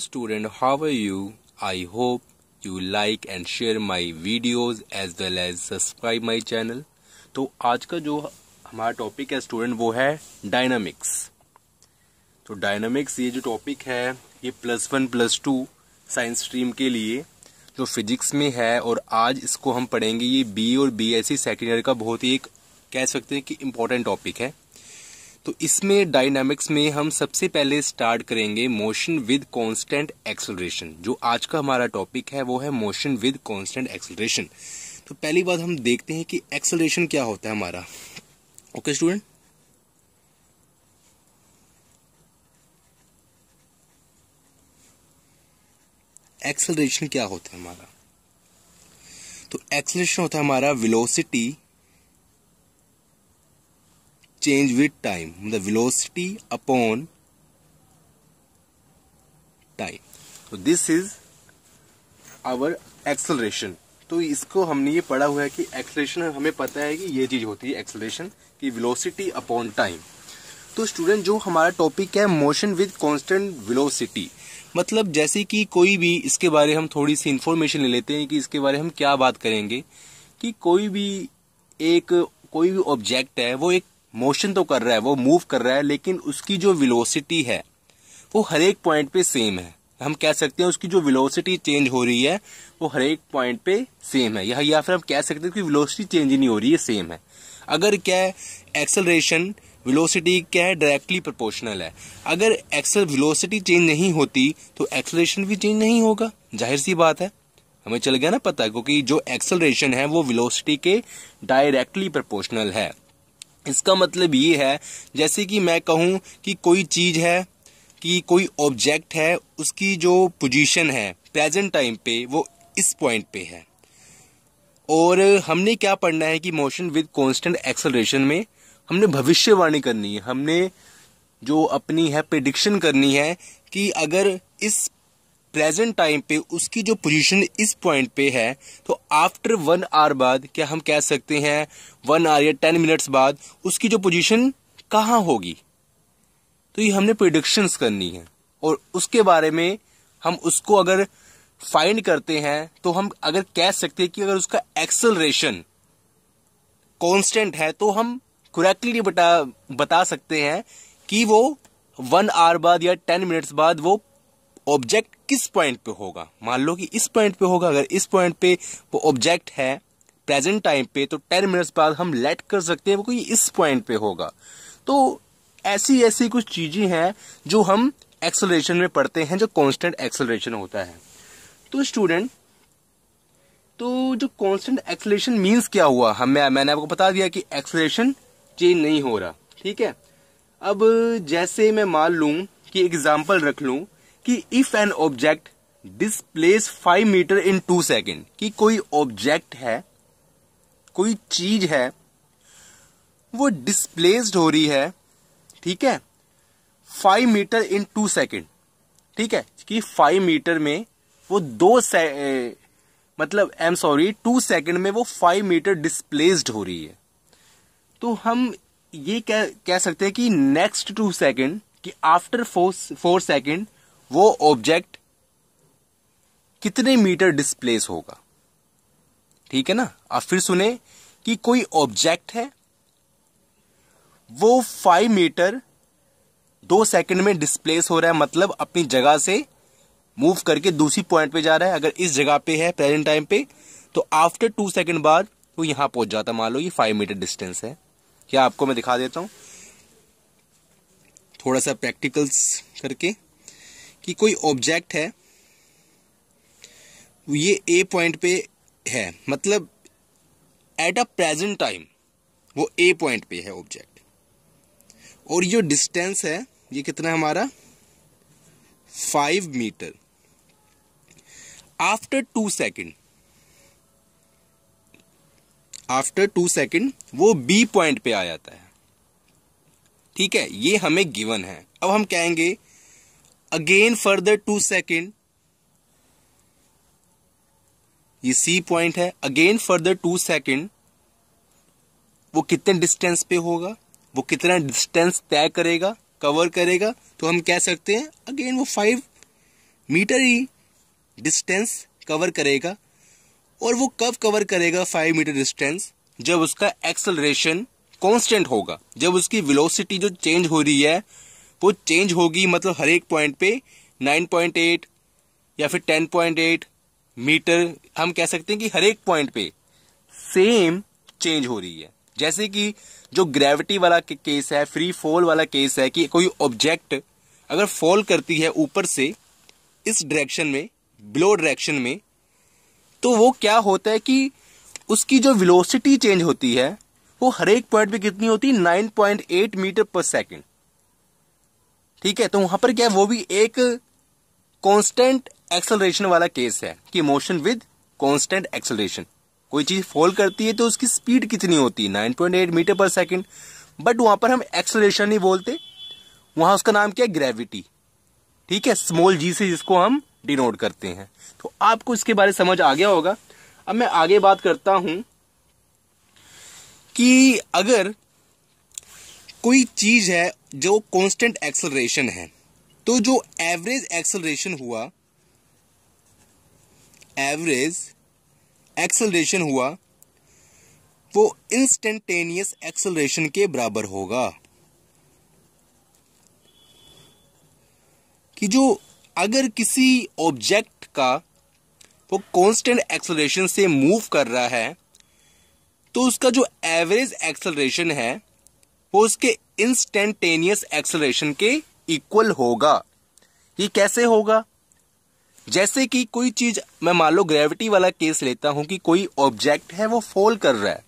student, how are you? I hope you like and share my videos as well as subscribe my channel. तो आज का जो हमारा topic है student वो है डायनामिक्स तो डायनामिक्स ये जो टॉपिक है ये plus one plus two science stream के लिए जो फिजिक्स में है और आज इसको हम पढ़ेंगे ये बी और B S C second year का बहुत ही एक कह सकते हैं कि इम्पोर्टेंट टॉपिक है तो इसमें डायनामिक्स में हम सबसे पहले स्टार्ट करेंगे मोशन विद कांस्टेंट एक्सलरेशन जो आज का हमारा टॉपिक है वो है मोशन विद कांस्टेंट एक्सलरेशन तो पहली बात हम देखते हैं कि एक्सलरेशन क्या होता है हमारा ओके स्टूडेंट एक्सेलरेशन क्या होता है हमारा तो एक्सलेशन होता है हमारा वेलोसिटी चेंज विद टाइम मतलब वेलोसिटी अपॉन टाइम तो दिस इज आवर एक्सलरेशन तो इसको हमने ये पढ़ा हुआ है कि एक्सलेशन हमें पता है कि ये चीज़ होती है एक्सलेशन की वेलोसिटी अपॉन टाइम तो स्टूडेंट जो हमारा टॉपिक है मोशन विद कांस्टेंट वेलोसिटी मतलब जैसे कि कोई भी इसके बारे हम थोड़ी सी इंफॉर्मेशन ले लेते हैं कि इसके बारे हम क्या बात करेंगे कि कोई भी एक कोई भी ऑब्जेक्ट है वो एक मोशन तो कर रहा है वो मूव कर रहा है लेकिन उसकी जो विलोसिटी है वो हर एक पॉइंट पे सेम है हम कह सकते हैं उसकी जो विलोसिटी चेंज हो रही है वो हर एक पॉइंट पे सेम है या या फिर हम कह सकते हैं कि विलोसिटी चेंज ही नहीं हो रही है सेम है अगर क्या है एक्सलरेशन विलोसिटी क्या है डायरेक्टली प्रोपोर्शनल है अगर एक्सल विलोसिटी चेंज नहीं होती तो एक्सलरेशन भी चेंज नहीं होगा जाहिर सी बात है हमें चल गया ना पता क्योंकि जो एक्सलरेशन है वो विलोसिटी के डायरेक्टली प्रोपोर्शनल है इसका मतलब ये है जैसे कि मैं कहूँ कि कोई चीज़ है कि कोई ऑब्जेक्ट है उसकी जो पोजीशन है प्रेजेंट टाइम पे वो इस पॉइंट पे है और हमने क्या पढ़ना है कि मोशन विद कांस्टेंट एक्सलरेशन में हमने भविष्यवाणी करनी है हमने जो अपनी है प्रिडिक्शन करनी है कि अगर इस प्रेजेंट टाइम पे उसकी जो पोजीशन इस पॉइंट पे है तो आफ्टर वन आवर बाद क्या हम कह सकते हैं वन आवर या टेन मिनट्स बाद उसकी जो पोजीशन कहाँ होगी तो ये हमने प्रिडिक्शंस करनी है और उसके बारे में हम उसको अगर फाइंड करते हैं तो हम अगर कह सकते हैं कि अगर उसका एक्सलरेशन कॉन्स्टेंट है तो हम करेक्टली बता बता सकते हैं कि वो वन आवर बाद या टेन मिनट्स बाद वो ऑब्जेक्ट किस पॉइंट पे होगा मान लो कि इस पॉइंट पे होगा अगर इस पॉइंट पे वो ऑब्जेक्ट है प्रेजेंट टाइम पे तो टेन मिनट्स बाद हम लेट कर सकते हैं वो कोई इस पॉइंट पे होगा तो ऐसी ऐसी कुछ चीजें हैं जो हम एक्सलेशन में पढ़ते हैं जो कॉन्स्टेंट एक्सलेशन होता है तो स्टूडेंट तो जो कॉन्स्टेंट एक्सलेशन मीन्स क्या हुआ हम मैं, मैंने आपको बता दिया कि एक्सलेशन चेंज नहीं हो रहा ठीक है अब जैसे मैं मान लू कि एग्जाम्पल रख लू कि if an object displace five metre in two second कि कोई ऑब्जेक्ट है कोई चीज है वो डिस्प्लेस्ड हो रही है ठीक है five metre in two second ठीक है कि फाइव मीटर में वो दो से ए, मतलब I am sorry two second में वो फाइव मीटर डिस्प्लेस्ड हो रही है तो हम ये कह कह सकते हैं कि नेक्स्ट टू सेकेंड कि आफ्टर फोर फोर सेकेंड वो ऑब्जेक्ट कितने मीटर डिस्प्लेस होगा ठीक है ना आप फिर सुने कि कोई ऑब्जेक्ट है वो फाइव मीटर दो सेकंड में डिस्प्लेस हो रहा है मतलब अपनी जगह से मूव करके दूसरी पॉइंट पे जा रहा है अगर इस जगह पे है प्रेजेंट टाइम पे तो आफ्टर टू सेकंड बाद वो यहां पहुंच जाता मान लो ये फाइव मीटर डिस्टेंस है क्या आपको मैं दिखा देता हूँ थोड़ा सा प्रैक्टिकल्स करके कि कोई ऑब्जेक्ट है ये ए पॉइंट पे है मतलब एट अ प्रेजेंट टाइम वो ए पॉइंट पे है ऑब्जेक्ट और जो डिस्टेंस है ये कितना है हमारा five metre after two second after two second वो बी पॉइंट पे आ जाता है ठीक है ये हमें गिवन है अब हम कहेंगे अगेन फर्दर टू सेकेंड ये सी पॉइंट है अगेन फर्दर टू सेकेंड वो कितने डिस्टेंस पे होगा वो कितना डिस्टेंस तय करेगा कवर करेगा तो हम कह सकते हैं अगेन वो फाइव मीटर ही डिस्टेंस कवर करेगा और वो कब कवर करेगा फाइव मीटर डिस्टेंस जब उसका एक्सलरेशन कांस्टेंट होगा जब उसकी वेलोसिटी जो चेंज हो रही है वो चेंज होगी मतलब हर एक पॉइंट पे 9.8 या फिर 10.8 मीटर हम कह सकते हैं कि हर एक पॉइंट पे सेम चेंज हो रही है जैसे कि जो ग्रेविटी वाला के केस है फ्री फॉल वाला केस है कि कोई ऑब्जेक्ट अगर फॉल करती है ऊपर से इस डायरेक्शन में ब्लो डायरेक्शन में तो वो क्या होता है कि उसकी जो विलोसिटी चेंज होती है वो हर एक पॉइंट पे कितनी होती है एट मीटर पर सेकेंड ठीक है तो वहां पर क्या है वो भी एक कांस्टेंट एक्सलरेशन वाला केस है कि मोशन विद कांस्टेंट एक्सलरेशन कोई चीज फॉल करती है तो उसकी स्पीड कितनी होती है 9.8 मीटर पर सेकंड बट वहां पर हम एक्सलेशन नहीं बोलते वहां उसका नाम क्या है ग्रेविटी ठीक है स्मॉल जी से जिसको हम डिनोट करते हैं तो आपको इसके बारे समझ आ गया होगा अब मैं आगे बात करता हूं कि अगर कोई चीज है जो कांस्टेंट एक्सलरेशन है तो जो एवरेज एक्सलरेशन हुआ एवरेज एक्सलरेशन हुआ वो इंस्टेंटेनियस एक्सलरेशन के बराबर होगा कि जो अगर किसी ऑब्जेक्ट का वो कांस्टेंट एक्सलरेशन से मूव कर रहा है तो उसका जो एवरेज एक्सलरेशन है वो उसके इंस्टेंटेनियस एक्सलेशन के इक्वल होगा ये कैसे होगा जैसे कि कोई चीज मैं मान लो ग्रेविटी वाला केस लेता हूं कि कोई ऑब्जेक्ट है वो फॉल कर रहा है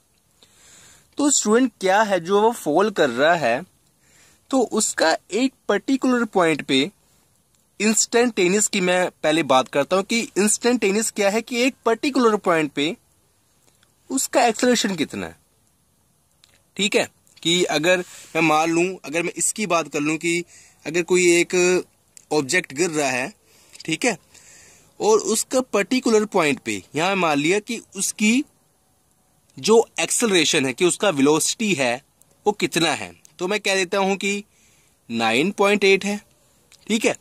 तो स्टूडेंट क्या है जो वो फॉल कर रहा है तो उसका एक पर्टिकुलर पॉइंट पे इंस्टेंटेनियस की मैं पहले बात करता हूं कि इंस्टेंटेनियस क्या है कि एक पर्टिकुलर पॉइंट पे उसका एक्सलेशन कितना है ठीक है कि अगर मैं मान लूँ अगर मैं इसकी बात कर लूँ कि अगर कोई एक ऑब्जेक्ट गिर रहा है ठीक है और उसका पर्टिकुलर पॉइंट पे यहाँ मान लिया कि उसकी जो एक्सलरेशन है कि उसका विलोसिटी है वो कितना है तो मैं कह देता हूँ कि नाइन पॉइंट एट है ठीक है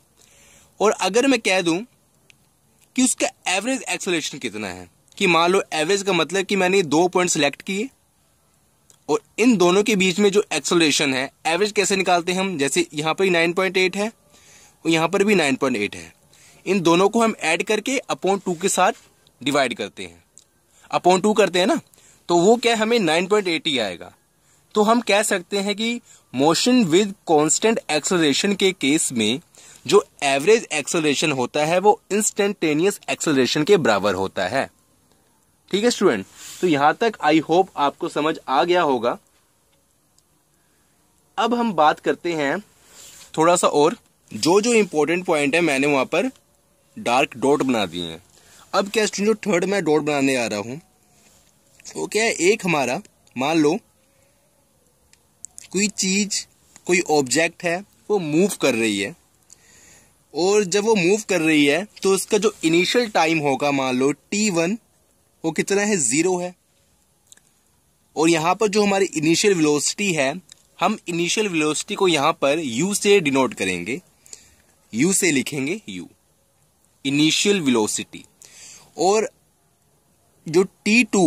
और अगर मैं कह दूँ कि उसका एवरेज एक्सलेशन कितना है कि मान लो एवरेज का मतलब कि मैंने दो पॉइंट सेलेक्ट किए और इन दोनों के बीच में जो एक्सोलेशन है एवरेज कैसे निकालते हैं हम जैसे यहाँ पर नाइन पॉइंट एट है और यहाँ पर भी नाइन पॉइंट एट है इन दोनों को हम ऐड करके अपॉन टू के साथ डिवाइड करते हैं अपॉन टू करते हैं ना तो वो क्या हमें नाइन पॉइंट एट ही आएगा तो हम कह सकते हैं कि मोशन विद कॉन्स्टेंट एक्सलेशन के केस में जो एवरेज एक्सोलेशन होता है वो इंस्टेंटेनियस एक्सोलेशन के बराबर होता है ठीक है स्टूडेंट तो यहां तक आई होप आपको समझ आ गया होगा अब हम बात करते हैं थोड़ा सा और जो जो इंपॉर्टेंट पॉइंट है मैंने वहां पर डार्क डॉट बना दिए हैं अब क्या स्टूडेंट जो थर्ड मैं डॉट बनाने आ रहा हूं वो क्या है एक हमारा मान लो कोई चीज कोई ऑब्जेक्ट है वो मूव कर रही है और जब वो मूव कर रही है तो उसका जो इनिशियल टाइम होगा मान लो टी वन वो कितना है ज़ीरो है और यहां पर जो हमारी इनिशियल वेलोसिटी है हम इनिशियल वेलोसिटी को यहां पर यू से डिनोट करेंगे यू से लिखेंगे यू इनिशियल वेलोसिटी और जो टी टू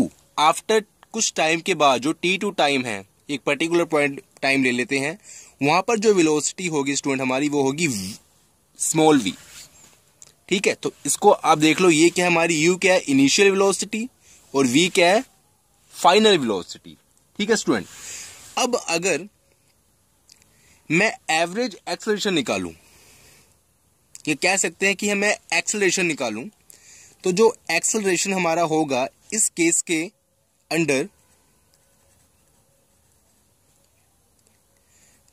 आफ्टर कुछ टाइम के बाद जो टी टू टाइम है एक पर्टिकुलर पॉइंट टाइम ले लेते हैं वहां पर जो वेलोसिटी होगी स्टूडेंट हमारी वो होगी स्मॉल वी ठीक है तो इसको आप देख लो ये क्या है हमारी यू क्या है इनिशियल वेलोसिटी और वी क्या है फाइनल वेलोसिटी ठीक है स्टूडेंट अब अगर मैं एवरेज एक्सलेशन निकालूं ये कह सकते हैं कि मैं एक्सलेशन निकालूं तो जो एक्सलेशन हमारा होगा इस केस के अंडर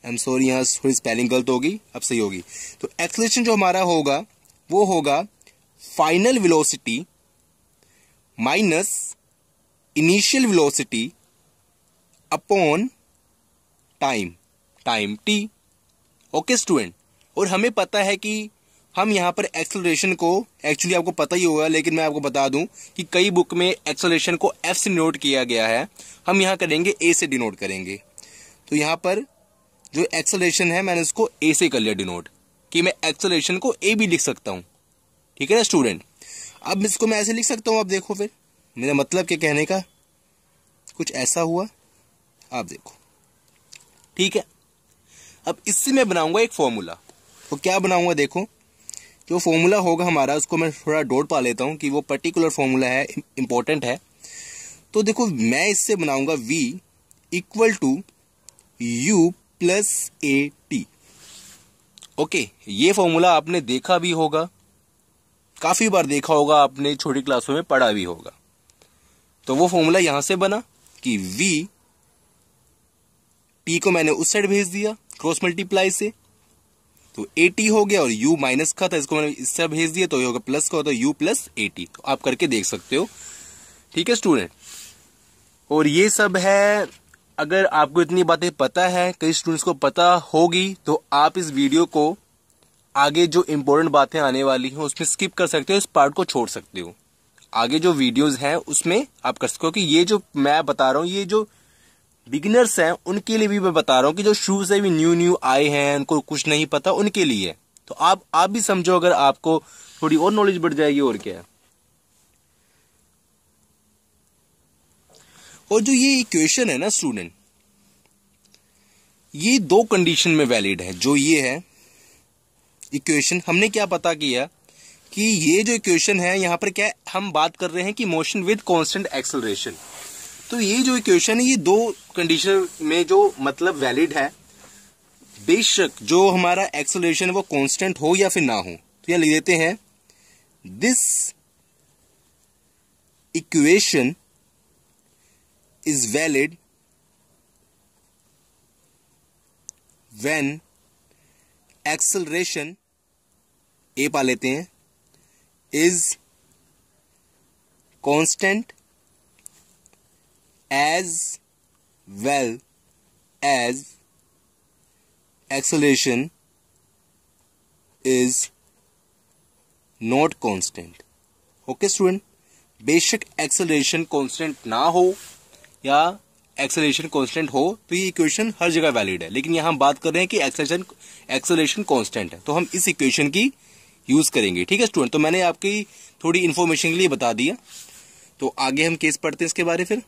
आई एम सॉरी यहां थोड़ी स्पेलिंग गलत होगी अब सही होगी तो एक्सलेशन जो हमारा होगा वो होगा final velocity minus initial velocity upon time time T okay student और हमें पता है कि हम यहां पर एक्सेलरेशन को एक्चुअली आपको पता ही होगा लेकिन मैं आपको बता दूं कि कई बुक में एक्सेलरेशन को एफ से डिनोट किया गया है हम यहां करेंगे ए से डिनोट करेंगे तो यहां पर जो एक्सलेशन है मैंने उसको ए से कर लिया डिनोट कि मैं एक्सलेशन को ए भी लिख सकता हूँ ठीक है ना स्टूडेंट अब इसको मैं ऐसे लिख सकता हूँ आप देखो फिर मेरा मतलब क्या कहने का कुछ ऐसा हुआ आप देखो ठीक है अब इससे मैं बनाऊंगा एक फॉर्मूला तो क्या बनाऊंगा देखो जो फॉर्मूला होगा हमारा उसको मैं थोड़ा डोट पा लेता हूँ कि वो पर्टिकुलर फॉर्मूला है इम्पोर्टेंट है तो देखो मैं इससे बनाऊंगा v equal to you plus A T okay ये फॉर्मूला आपने देखा भी होगा काफ़ी बार देखा होगा आपने छोटी क्लासों में पढ़ा भी होगा तो वो फॉर्मूला यहां से बना कि v t को मैंने उस साइड भेज दिया क्रॉस मल्टीप्लाई से तो ए टी हो गया और u माइनस का था इसको मैंने इस साइड भेज दिया तो ये होगा प्लस का होता है यू प्लस ए टी तो आप करके देख सकते हो ठीक है स्टूडेंट और ये सब है अगर आपको इतनी बातें पता है कई स्टूडेंट्स को पता होगी तो आप इस वीडियो को आगे जो इम्पोर्टेंट बातें आने वाली हैं उसमें स्किप कर सकते हो इस पार्ट को छोड़ सकते हो आगे जो वीडियोस हैं उसमें आप कर सकते हो कि ये जो मैं बता रहा हूँ ये जो बिगिनर्स हैं उनके लिए भी मैं बता रहा हूँ कि जो शूज है भी न्यू न्यू आए हैं उनको कुछ नहीं पता उनके लिए तो आप आप भी समझो अगर आपको थोड़ी और नॉलेज बढ़ जाएगी और क्या है और जो ये इक्वेशन है ना स्टूडेंट ये दो कंडीशन में वैलिड है जो ये है इक्वेशन हमने क्या पता किया कि ये जो इक्वेशन है यहां पर क्या हम बात कर रहे हैं कि मोशन विद कांस्टेंट एक्सेलरेशन तो ये जो इक्वेशन है ये दो कंडीशन में जो मतलब वैलिड है बेशक जो हमारा एक्सेलरेशन वो कांस्टेंट हो या फिर ना हो तो यह लिख देते हैं this equation is valid when acceleration a पा लेते हैं is constant as well as acceleration is not constant okay student बेशक एक्सलेशन कांस्टेंट ना हो या एक्सेलेशन कांस्टेंट हो तो ये इक्वेशन हर जगह वैलिड है लेकिन यहां हम बात कर रहे हैं कि एक्सेलेशन एक्सेलेशन कांस्टेंट है तो हम इस इक्वेशन की यूज करेंगे ठीक है स्टूडेंट तो मैंने आपकी थोड़ी इन्फॉर्मेशन के लिए बता दिया तो आगे हम केस पढ़ते हैं इसके बारे फिर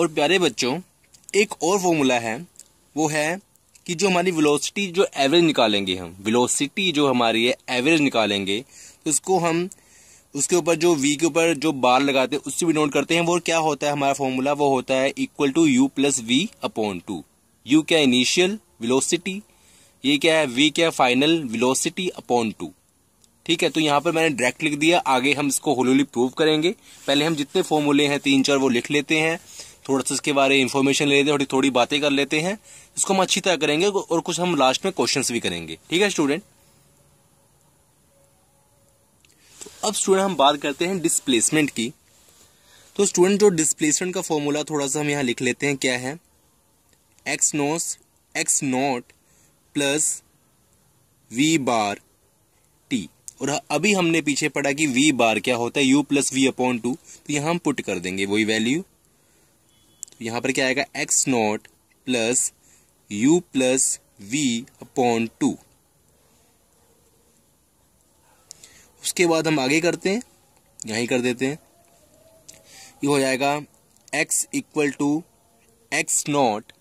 और प्यारे बच्चों एक और फॉर्मूला है वो है कि जो हमारी वेलोसिटी जो एवरेज निकालेंगे हम वेलोसिटी जो हमारी है एवरेज निकालेंगे तो उसको हम उसके ऊपर जो वी के ऊपर जो बार लगाते हैं उससे भी नोट करते हैं वो क्या होता है हमारा फॉर्मूला वो होता है equal to you plus we upon two U क्या इनिशियल विलोसिटी ये क्या है वी क्या फाइनल विलोसिटी अपॉन टू ठीक है तो यहाँ पर मैंने डायरेक्ट लिख दिया आगे हम इसको होलोली प्रूव करेंगे पहले हम जितने फॉर्मूले हैं तीन चार वो लिख लेते हैं थोड़ा सा इसके बारे में इन्फॉर्मेशन लेते हैं थोड़ी बातें कर लेते हैं इसको हम अच्छी तरह करेंगे और कुछ हम लास्ट में क्वेश्चन भी करेंगे ठीक है स्टूडेंट तो अब स्टूडेंट हम बात करते हैं डिस्प्लेसमेंट की तो स्टूडेंट जो डिस्प्लेसमेंट का फॉर्मूला थोड़ा सा हम यहाँ लिख लेते हैं क्या है एक्स नोस x nought plus v bar t और अभी हमने पीछे पढ़ा कि वी बार क्या होता है u plus we upon two तो यहाँ हम पुट कर देंगे वही वैल्यू तो पर क्या आएगा x nought plus you plus we upon two उसके बाद हम आगे करते हैं यहीं कर देते हैं ये हो जाएगा x equal to x nought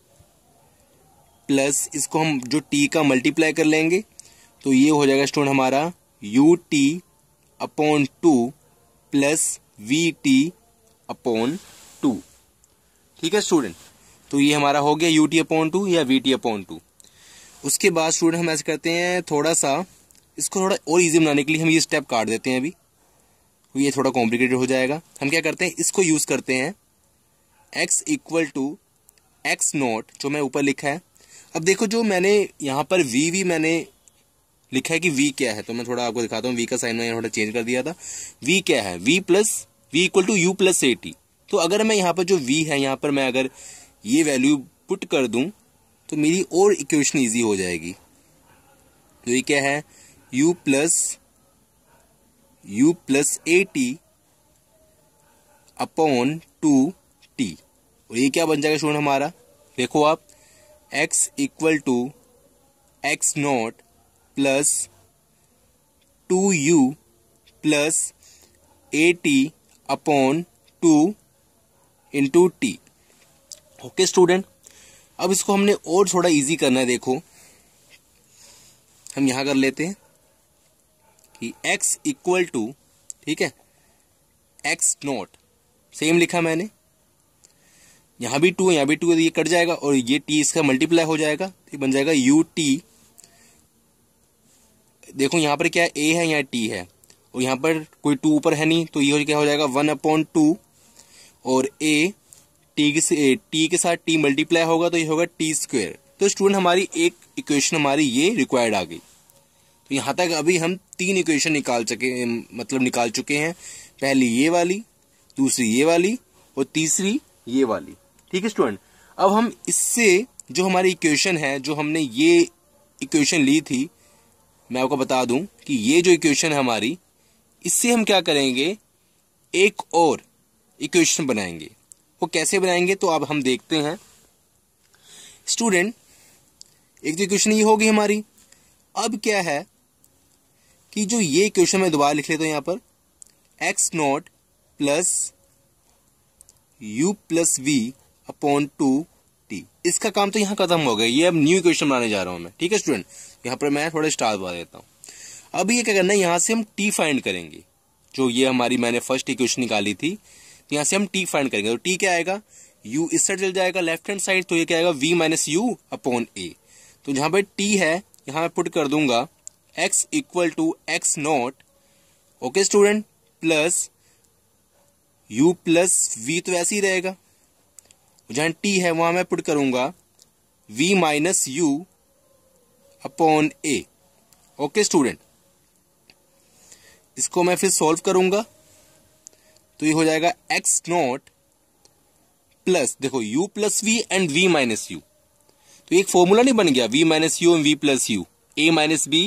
plus इसको हम जो टी का मल्टीप्लाई कर लेंगे तो ये हो जाएगा स्टूडेंट हमारा u t upon two plus v t upon two ठीक है स्टूडेंट तो ये हमारा हो गया यू टी अपॉन टू या वी टी अपॉन टू उसके बाद स्टूडेंट हम ऐसे करते हैं थोड़ा सा इसको थोड़ा और इजी बनाने के लिए हम ये स्टेप काट देते हैं अभी ये थोड़ा कॉम्प्लिकेटेड हो जाएगा हम क्या करते हैं इसको यूज़ करते हैं x equal to x nought जो मैं ऊपर लिखा है अब देखो जो मैंने यहाँ पर वी वी मैंने लिखा है कि वी क्या है तो मैं थोड़ा आपको दिखाता हूँ वी का साइन मैंने थोड़ा चेंज कर दिया था वी क्या है v plus v equal to you plus A t तो अगर मैं यहाँ पर जो वी है यहाँ पर मैं अगर ये वैल्यू पुट कर दूँ तो मेरी और इक्वेशन ईजी हो जाएगी तो ये क्या है u plus you plus A t upon two t और ये क्या बन जाएगा स्टूडेंट हमारा देखो आप x equal to x nought plus two you plus A t upon two into t okay student अब इसको हमने और थोड़ा इजी करना है देखो हम यहां कर लेते हैं कि x इक्वल टू ठीक है x नॉट सेम लिखा मैंने यहां भी टू है यहां भी टू है तो ये कट जाएगा और ये टी इसका मल्टीप्लाई हो जाएगा तो बन जाएगा यू टी देखो यहां पर क्या ए है या टी है और यहां पर कोई टू ऊपर है नहीं तो ये क्या हो जाएगा वन अपॉन टू और ए टी के से टी के साथ टी मल्टीप्लाई होगा तो ये होगा टी स्क्वेयर तो स्टूडेंट हमारी एक इक्वेशन हमारी ये रिक्वायर्ड आ गई तो यहाँ तक अभी हम तीन इक्वेशन निकाल चुके मतलब निकाल चुके हैं पहली ये वाली दूसरी ये वाली और तीसरी ये वाली ठीक है स्टूडेंट अब हम इससे जो हमारी इक्वेशन है जो हमने ये इक्वेशन ली थी मैं आपको बता दूं कि ये जो इक्वेशन है हमारी इससे हम क्या करेंगे एक और इक्वेशन बनाएंगे वो कैसे बनाएंगे तो अब हम देखते हैं स्टूडेंट एक तो इक्वेशन ये होगी हमारी अब क्या है कि जो ये इक्वेशन मैं दोबारा लिख लेता हूं यहाँ पर x nought plus you plus we upon two t इसका काम तो यहां खत्म हो गया ये अब न्यू इक्वेशन बनाने जा रहा हूं मैं ठीक है स्टूडेंट यहाँ पर मैं थोड़ा स्टार बना देता हूँ अब ये क्या करना है यहाँ से हम टी फाइंड करेंगे जो ये हमारी मैंने फर्स्ट इक्वेशन निकाली थी तो यहाँ से हम टी फाइंड करेंगे तो टी क्या आएगा यू इस साइड चल जाएगा लेफ्ट हैंड साइड तो ये क्या आएगा v minus u upon a तो जहाँ पर टी है यहाँ मैं पुट कर दूंगा x equal to x nought okay student plus you plus v तो ऐसे ही रहेगा जहाँ टी है वहाँ मैं पुट करूँगा v minus u upon a okay student इसको मैं फिर सॉल्व करूंगा तो ये हो जाएगा एक्स नॉट प्लस देखो u plus v and v minus u तो एक फॉर्मूला नहीं बन गया v minus u and v plus u a minus b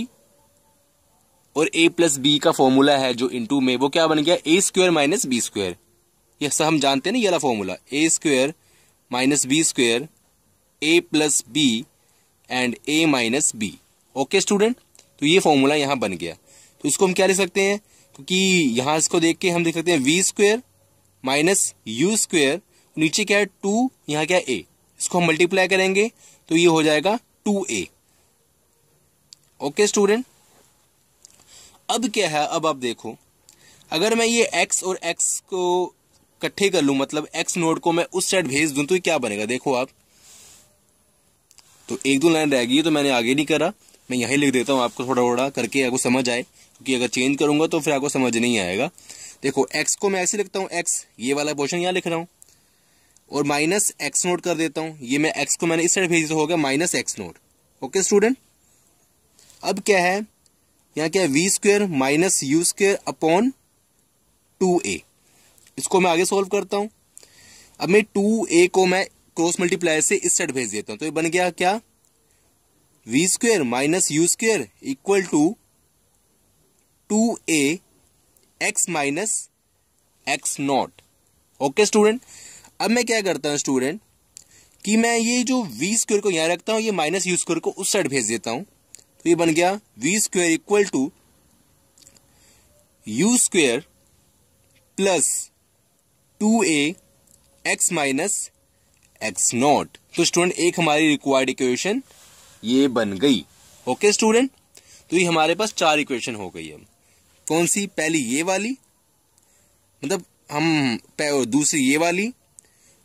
और a प्लस बी का फॉर्मूला है जो टू में वो क्या बन गया a square minus b square यह सब हम जानते हैं ना ये वाला formula a square minus b square a plus b and a minus b okay student तो ये फॉर्मूला यहां बन गया तो इसको हम क्या ले सकते हैं क्योंकि यहां इसको देख के हम देख सकते हैं v square minus u square नीचे क्या है टू यहां क्या है ए इसको हम मल्टीप्लाई करेंगे तो ये हो जाएगा टू ए ओके स्टूडेंट अब क्या है अब आप देखो अगर मैं ये एक्स और एक्स को इकट्ठे कर लू मतलब एक्स नोड को मैं उस साइड भेज दू तो क्या बनेगा देखो आप तो एक दो लाइन रह गई तो मैंने आगे नहीं करा मैं यहीं लिख देता हूँ आपको थोड़ा थोड़ा करके आपको समझ आए क्योंकि अगर चेंज करूँगा तो फिर आपको समझ नहीं आएगा देखो एक्स को मैं ऐसे लिखता हूँ एक्स ये वाला पोर्शन यहाँ लिख रहा हूँ और माइनस एक्स नोट कर देता हूँ ये मैं एक्स को मैंने इस साइड भेज तो होगा minus x nought okay student अब क्या है यहाँ क्या है v square minus u square upon two a इसको मैं आगे सॉल्व करता हूँ अब मैं टू ए को मैं क्रॉस मल्टीप्लाई से इस साइड भेज देता हूँ तो ये बन गया क्या v square minus u square equal to two a x minus x nought okay student अब मैं क्या करता हूं स्टूडेंट कि मैं ये जो वी स्क्वेयर को यहां रखता हूं ये माइनस यू स्क्वेयर को उस साइड भेज देता हूं तो ये बन गया v square equal to u square plus two a x minus x nought तो स्टूडेंट एक हमारी रिक्वायर्ड इक्वेशन ये बन गई ओके स्टूडेंट तो ये हमारे पास चार इक्वेशन हो गई है कौन सी पहली ये वाली मतलब हम दूसरी ये वाली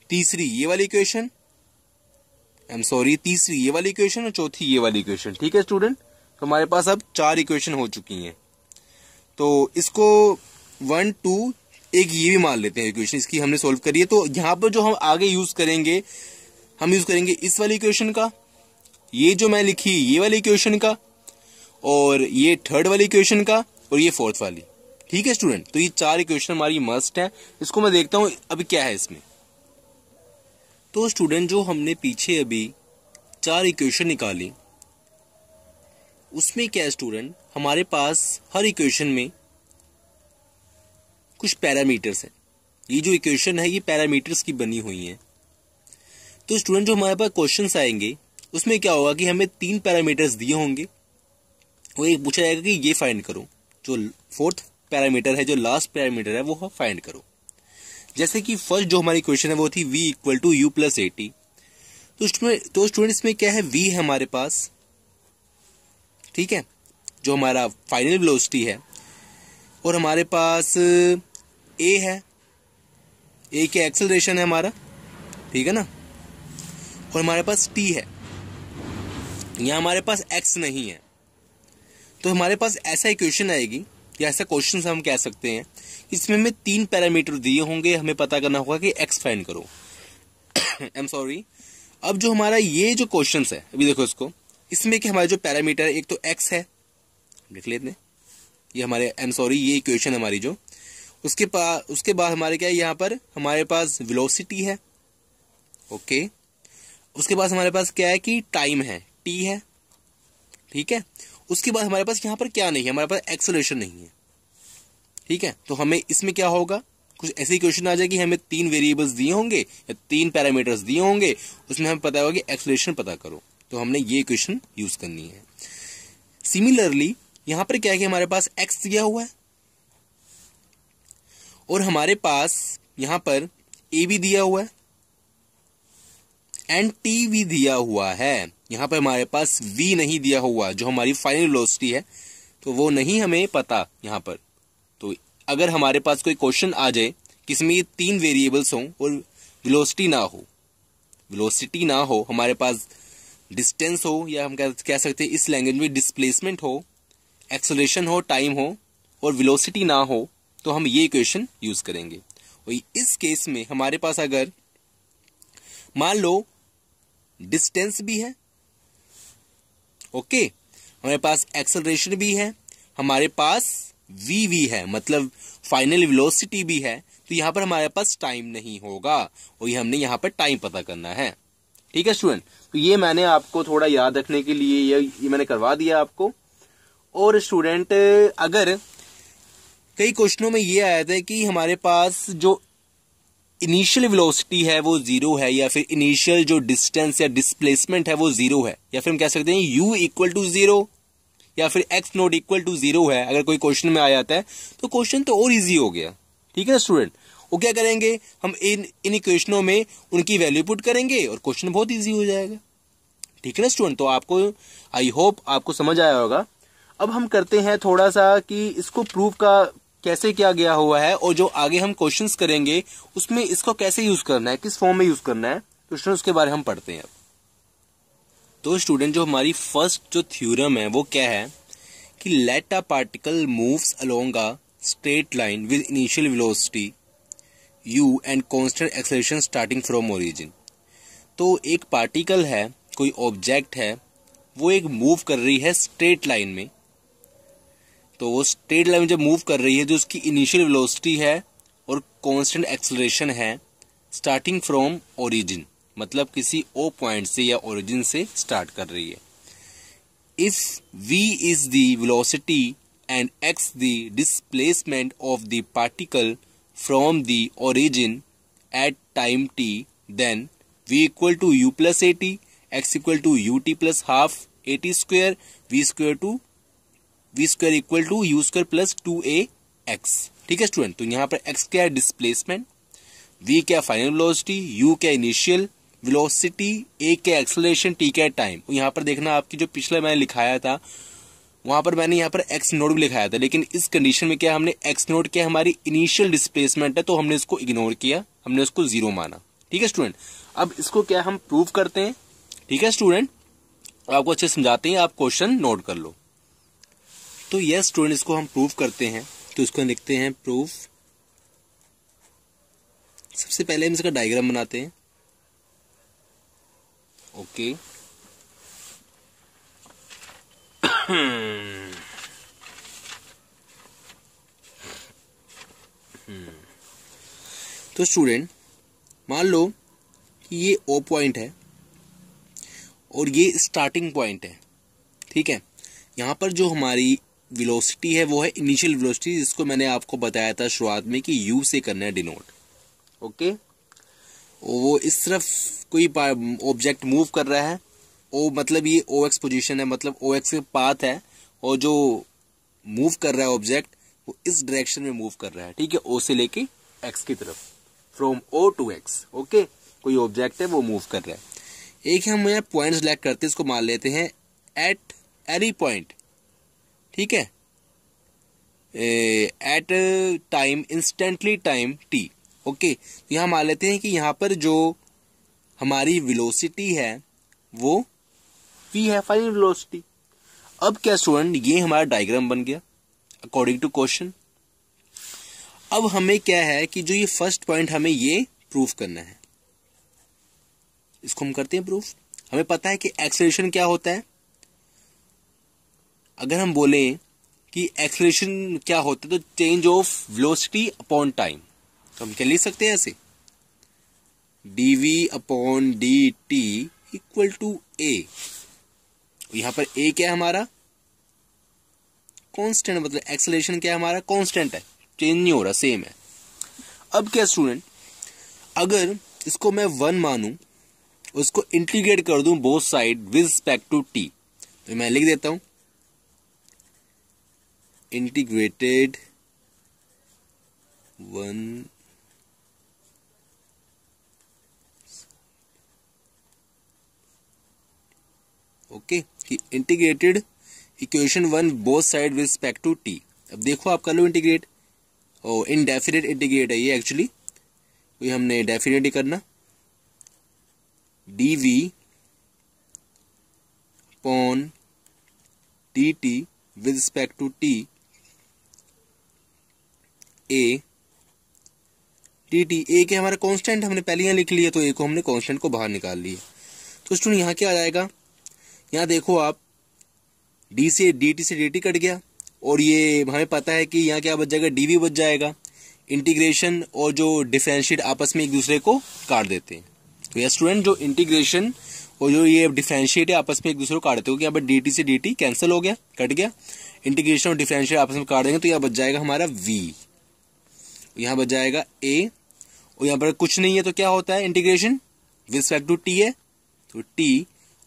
तीसरी ये वाली इक्वेशन आई एम सॉरी तीसरी ये वाली इक्वेशन और चौथी ये वाली इक्वेशन ठीक है स्टूडेंट तो हमारे पास अब चार इक्वेशन हो चुकी हैं तो इसको वन टू एक ये भी मान लेते हैं इक्वेशन इसकी हमने सोल्व करी है तो यहां पर जो हम आगे यूज करेंगे हम यूज करेंगे इस वाली इक्वेशन का ये जो मैं लिखी ये वाली इक्वेशन का और ये थर्ड वाली इक्वेशन का और ये फोर्थ वाली ठीक है स्टूडेंट तो ये चार इक्वेशन हमारी मस्ट है इसको मैं देखता हूँ अभी क्या है इसमें तो स्टूडेंट जो हमने पीछे अभी चार इक्वेशन निकाली उसमें क्या है स्टूडेंट हमारे पास हर इक्वेशन में कुछ पैरामीटर्स हैं ये जो इक्वेशन है ये पैरामीटर्स की बनी हुई है तो स्टूडेंट जो हमारे पास क्वेश्चन आएंगे उसमें क्या होगा कि हमें तीन पैरामीटर्स दिए होंगे वो एक पूछा जाएगा कि ये फाइंड करो जो फोर्थ पैरामीटर है जो लास्ट पैरामीटर है वो फाइंड करो जैसे कि फर्स्ट जो हमारी क्वेश्चन है वो थी v equal to you plus a t तो तो स्टूडेंट्स में क्या है वी है हमारे पास ठीक है जो हमारा फाइनल वेलोसिटी है और हमारे पास ए है ए के एक्सेलरेशन है हमारा ठीक है ना और हमारे पास टी है यहाँ हमारे पास एक्स नहीं है तो हमारे पास ऐसा इक्वेशन आएगी या ऐसा क्वेश्चन हम कह सकते हैं इसमें हमें तीन पैरामीटर दिए होंगे हमें पता करना होगा कि एक्स फाइंड करो आई एम सॉरी अब जो हमारा ये जो क्वेश्चन है अभी देखो इसको इसमें कि हमारे जो पैरामीटर एक तो एक्स है लिख लेते ये हमारे आई एम सॉरी ये इक्वेशन हमारी जो उसके पास उसके बाद हमारे क्या है यहाँ पर हमारे पास वेलोसिटी है ओके उसके पास हमारे पास क्या है कि टाइम है टी है ठीक है उसके बाद हमारे पास यहाँ पर क्या नहीं है हमारे पास एक्सोलेशन नहीं है ठीक है तो हमें इसमें क्या होगा कुछ ऐसी क्वेश्चन आ जाएगी हमें तीन वेरिएबल्स दिए होंगे या तीन पैरामीटर्स दिए होंगे उसमें हमें पता होगा कि एक्सोलेशन पता करो तो हमने ये क्वेश्चन यूज करनी है सिमिलरली यहां पर क्या है कि हमारे पास एक्स दिया हुआ है और हमारे पास यहां पर ए भी दिया हुआ है एंड टी भी दिया हुआ है यहाँ पर हमारे पास वी नहीं दिया हुआ जो हमारी फाइनल वेलोसिटी है तो वो नहीं हमें पता यहाँ पर तो अगर हमारे पास कोई क्वेश्चन आ जाए किसमें ये तीन वेरिएबल्स हों और वेलोसिटी ना हो वेलोसिटी ना हो हमारे पास डिस्टेंस हो या हम कह सकते हैं इस लैंग्वेज में डिस्प्लेसमेंट हो एक्सलेशन हो टाइम हो और वेलोसिटी ना हो तो हम ये इक्वेशन यूज़ करेंगे और इस केस में हमारे पास अगर मान लो डिस्टेंस भी है ओके हमारे पास एक्सलरेशन भी है हमारे पास वी भी है मतलब फाइनल वेलोसिटी भी है तो यहां पर हमारे पास टाइम नहीं होगा और ये हमने यहां पर टाइम पता करना है ठीक है स्टूडेंट तो ये मैंने आपको थोड़ा याद रखने के लिए ये, ये मैंने करवा दिया आपको और स्टूडेंट अगर कई क्वेश्चनों में ये आया था कि हमारे पास जो इनिशियल वेलोसिटी है वो जीरो है या फिर इनिशियल जो डिस्टेंस या डिस्प्लेसमेंट है वो जीरो है या फिर हम कह सकते हैं यू इक्वल टू जीरो या फिर x nought equal to zero है अगर कोई क्वेश्चन में आ जाता है तो क्वेश्चन तो और इजी हो गया ठीक है ना स्टूडेंट वो क्या करेंगे हम इन इन इक्वेशनों में उनकी वैल्यू पुट करेंगे और क्वेश्चन बहुत ईजी हो जाएगा ठीक है ना स्टूडेंट तो आपको आई होप आपको समझ आया होगा अब हम करते हैं थोड़ा सा कि इसको प्रूफ का कैसे किया गया हुआ है और जो आगे हम क्वेश्चन करेंगे उसमें इसको कैसे यूज करना है किस फॉर्म में यूज करना है तो स्टूडेंट उसके बारे में हम पढ़ते हैं तो स्टूडेंट जो हमारी फर्स्ट जो थ्योरम है वो क्या है कि let a particle moves along a straight line with initial velocity u and constant acceleration starting from origin तो एक पार्टिकल है कोई ऑब्जेक्ट है वो एक मूव कर रही है स्ट्रेट लाइन में तो वो स्ट्रेट लाइन जब मूव कर रही है जो तो उसकी इनिशियल वेलोसिटी है और कांस्टेंट एक्सलेशन है स्टार्टिंग फ्रॉम ओरिजिन मतलब किसी ओ पॉइंट से या ओरिजिन से स्टार्ट कर रही है if v is the velocity and x the displacement of the particle from the origin at time t then v equal to you plus A t x equal to U T plus half A T square v square to v square equal to u square plus two a x ठीक है student तो यहाँ पर x क्या है displacement v क्या final velocity u क्या initial velocity a क्या एक्सलेशन टी क्या टाइम तो यहाँ पर देखना आपकी जो पिछले मैंने लिखाया था वहां पर मैंने यहाँ पर एक्स नोट भी लिखाया था लेकिन इस कंडीशन में क्या हमने एक्स नोट क्या हमारी इनिशियल डिस्प्लेसमेंट है तो हमने इसको इग्नोर किया हमने उसको जीरो माना ठीक है स्टूडेंट अब इसको क्या हम प्रूव करते हैं ठीक है स्टूडेंट आपको अच्छे समझाते हैं आप क्वेश्चन नोट कर लो तो यस स्टूडेंट इसको हम प्रूव करते हैं तो इसको लिखते हैं प्रूफ सबसे पहले हम इसका डायग्राम बनाते हैं ओके तो स्टूडेंट मान लो कि ये ओ पॉइंट है और ये स्टार्टिंग पॉइंट है ठीक है यहां पर जो हमारी वेलोसिटी है वो है इनिशियल वेलोसिटी जिसको मैंने आपको बताया था शुरुआत में कि यू से करना है डिनोट ओके वो इस तरफ कोई ऑब्जेक्ट मूव कर रहा है ओ मतलब ये ओ एक्स पोजिशन है मतलब ओ एक्स पाथ है और जो मूव कर रहा है ऑब्जेक्ट वो इस डायरेक्शन में मूव कर रहा है ठीक है ओ से लेके एक्स की तरफ from O to x okay कोई ऑब्जेक्ट है वो मूव कर रहा है एक हम यहाँ पॉइंट सेलेक्ट करते हैं इसको मान लेते हैं एट एनी पॉइंट ठीक है at time instantly time T okay तो यहाँ मान लेते हैं कि यहाँ पर जो हमारी विलोसिटी है वो पी है फाइनल विलोसिटी अब क्या स्टूडेंट ये हमारा डायग्राम बन गया अकॉर्डिंग टू क्वेश्चन अब हमें क्या है कि जो ये फर्स्ट पॉइंट हमें ये प्रूफ करना है इसको हम करते हैं प्रूफ हमें पता है कि एक्सेलेशन क्या होता है अगर हम बोलें कि एक्सलेशन क्या होता है तो change of velocity upon time तो हम क्या लिख सकते हैं ऐसे d v upon d t equal to a यहां पर ए क्या है हमारा कांस्टेंट मतलब एक्सलेशन क्या है हमारा कांस्टेंट है चेंज नहीं हो रहा सेम है अब क्या स्टूडेंट अगर इसको मैं वन मानू उसको इंटीग्रेट कर दूं both side with respect to t तो मैं लिख देता हूं integrated one okay integrated equation one both side with respect to t अब देखो आप कर लो इंटीग्रेट और इनडेफिनेट इंटीग्रेट है ये एक्चुअली कोई हमने डेफिनेट ही करना d v upon t t with respect to t a t t a के हमारा कांस्टेंट हमने पहले यहाँ लिख लिया तो ए को हमने कांस्टेंट को बाहर निकाल लिया तो स्टूडेंट यहाँ क्या आ जाएगा यहाँ देखो आप डी से डी टी से डी टी कट गया और ये हमें पता है कि यहाँ क्या बच जाएगा डी वी बच जाएगा इंटीग्रेशन और जो डिफ्रेंशिएट आपस में एक दूसरे को काट देते हैं तो यह स्टूडेंट जो इंटीग्रेशन और जो ये डिफ्रेंशिएट है आपस में एक दूसरे को काट देते हो कि यहाँ पर डी टी से डी टी कैंसिल हो गया कट गया इंटीग्रेशन और डिफ्रेंशिएट आपस में काट देंगे तो यह बच जाएगा हमारा वी यहां बच जाएगा ए और यहां पर कुछ नहीं है तो क्या होता है integration with respect to t है तो टी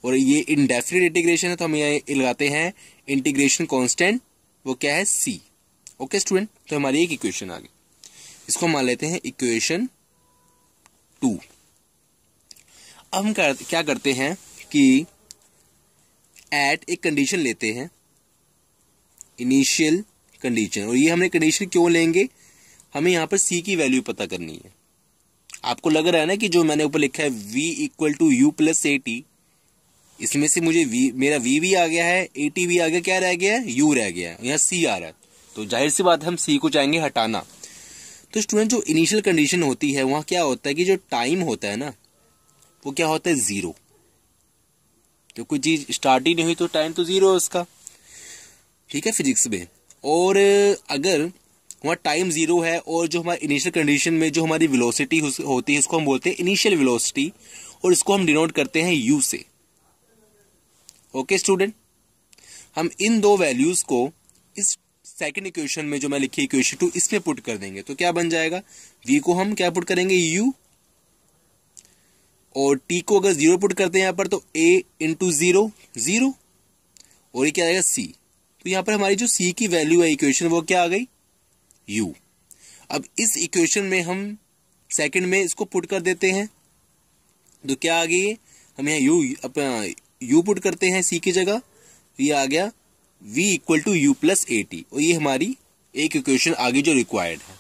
और ये इनडेफिनेट इंटीग्रेशन है तो हम यहां लगाते हैं इंटीग्रेशन कॉन्स्टेंट वो क्या है सी ओके स्टूडेंट तो हमारी एक इक्वेशन आ गई इसको मान लेते हैं इक्वेशन टू अब हम कर, क्या करते हैं कि एट एक कंडीशन लेते हैं इनिशियल कंडीशन और ये हमने कंडीशन क्यों लेंगे हमें यहाँ पर सी की वैल्यू पता करनी है आपको लग रहा है ना कि जो मैंने ऊपर लिखा है v equal to you plus A t इसमें से मुझे वी मेरा वी भी आ गया है ए टी भी आ गया क्या रह गया है यू रह गया है यहाँ सी आ रहा है तो जाहिर सी बात है हम सी को चाहेंगे हटाना तो स्टूडेंट जो इनिशियल कंडीशन होती है वहां क्या होता है कि जो टाइम होता है ना वो क्या होता है ज़ीरो तो कोई चीज़ स्टार्ट ही नहीं हुई तो टाइम तो ज़ीरो है उसका ठीक है फिजिक्स में और अगर वहाँ टाइम जीरो है और जो हमारे इनिशियल कंडीशन में जो हमारी विलोसिटी होती है उसको हम बोलते हैं इनिशियल विलोसिटी और इसको हम डिनोट करते हैं यू से ओके स्टूडेंट हम इन दो वैल्यूज को इस सेकेंड इक्वेशन में जो मैं लिखी इक्वेशन टू इसमें पुट कर देंगे तो क्या बन जाएगा वी को हम क्या पुट करेंगे यू और टी को अगर जीरो पुट करते हैं यहां पर तो ए इंटू जीरो जीरो और ये क्या आएगा सी तो यहां पर हमारी जो सी की वैल्यू है इक्वेशन वो क्या आ गई u अब इस इक्वेशन में हम सेकंड में इसको पुट कर देते हैं तो क्या आ गई हम यहाँ यू अपना यू पुट करते हैं सी की जगह तो ये आ गया v equal to you plus A t और ये हमारी एक इक्वेशन आगे जो रिक्वायर्ड है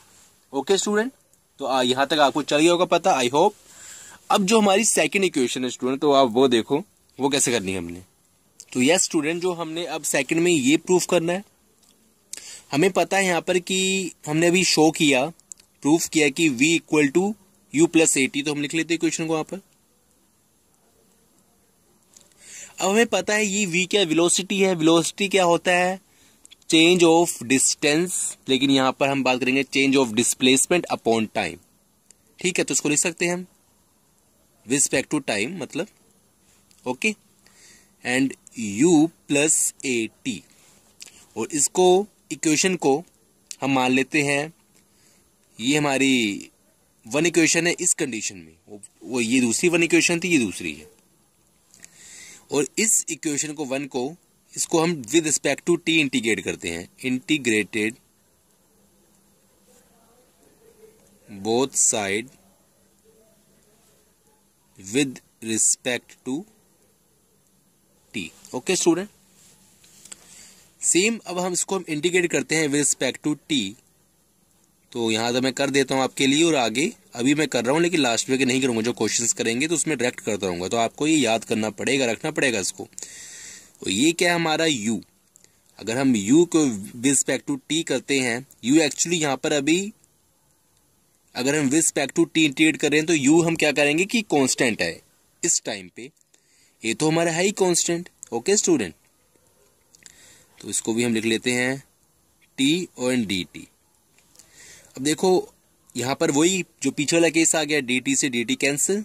ओके स्टूडेंट तो यहाँ तक आपको चल गया होगा पता आई होप अब जो हमारी सेकेंड इक्वेशन है स्टूडेंट तो आप वो देखो वो कैसे करनी है हमने तो यस स्टूडेंट जो हमने अब सेकंड में ये प्रूफ करना है हमें पता है यहाँ पर कि हमने अभी शो किया प्रूफ किया कि v equal to you plus a t तो हम लिख लेते हैं क्वेश्चन को वहां पर अब हमें पता है ये v क्या वेलोसिटी है वेलोसिटी क्या होता है चेंज ऑफ डिस्टेंस लेकिन यहां पर हम बात करेंगे change of displacement upon time ठीक है तो इसको लिख सकते हैं हम रिस्पेक्ट टू टाइम मतलब okay and u plus A t और इसको इक्वेशन को हम मान लेते हैं ये हमारी वन इक्वेशन है इस कंडीशन में वो, वो ये दूसरी वन इक्वेशन थी ये दूसरी है और इस इक्वेशन को वन को इसको हम with respect to t integrate करते हैं integrated both side with respect to t okay student same अब हम इसको हम इंडिकेट करते हैं विद रिस्पेक्ट टू टी तो यहाँ तो मैं कर देता हूँ आपके लिए और आगे अभी मैं कर रहा हूँ लेकिन लास्ट में नहीं करूँगा जो क्वेश्चंस करेंगे तो उसमें डायरेक्ट करता रहूँगा तो आपको ये याद करना पड़ेगा रखना पड़ेगा इसको और तो ये क्या है हमारा यू अगर हम यू को विद रिस्पेक्ट टू टी करते हैं यू एक्चुअली यहाँ पर अभी अगर हम with respect to t integrate हैं तो यू हम क्या करेंगे कि कॉन्स्टेंट है इस टाइम पे ये तो हमारा है ही कॉन्स्टेंट ओके स्टूडेंट तो इसको भी हम लिख लेते हैं टी और डी टी अब देखो यहाँ पर वही जो पीछे वाला केस आ गया डी टी से डी टी कैंसिल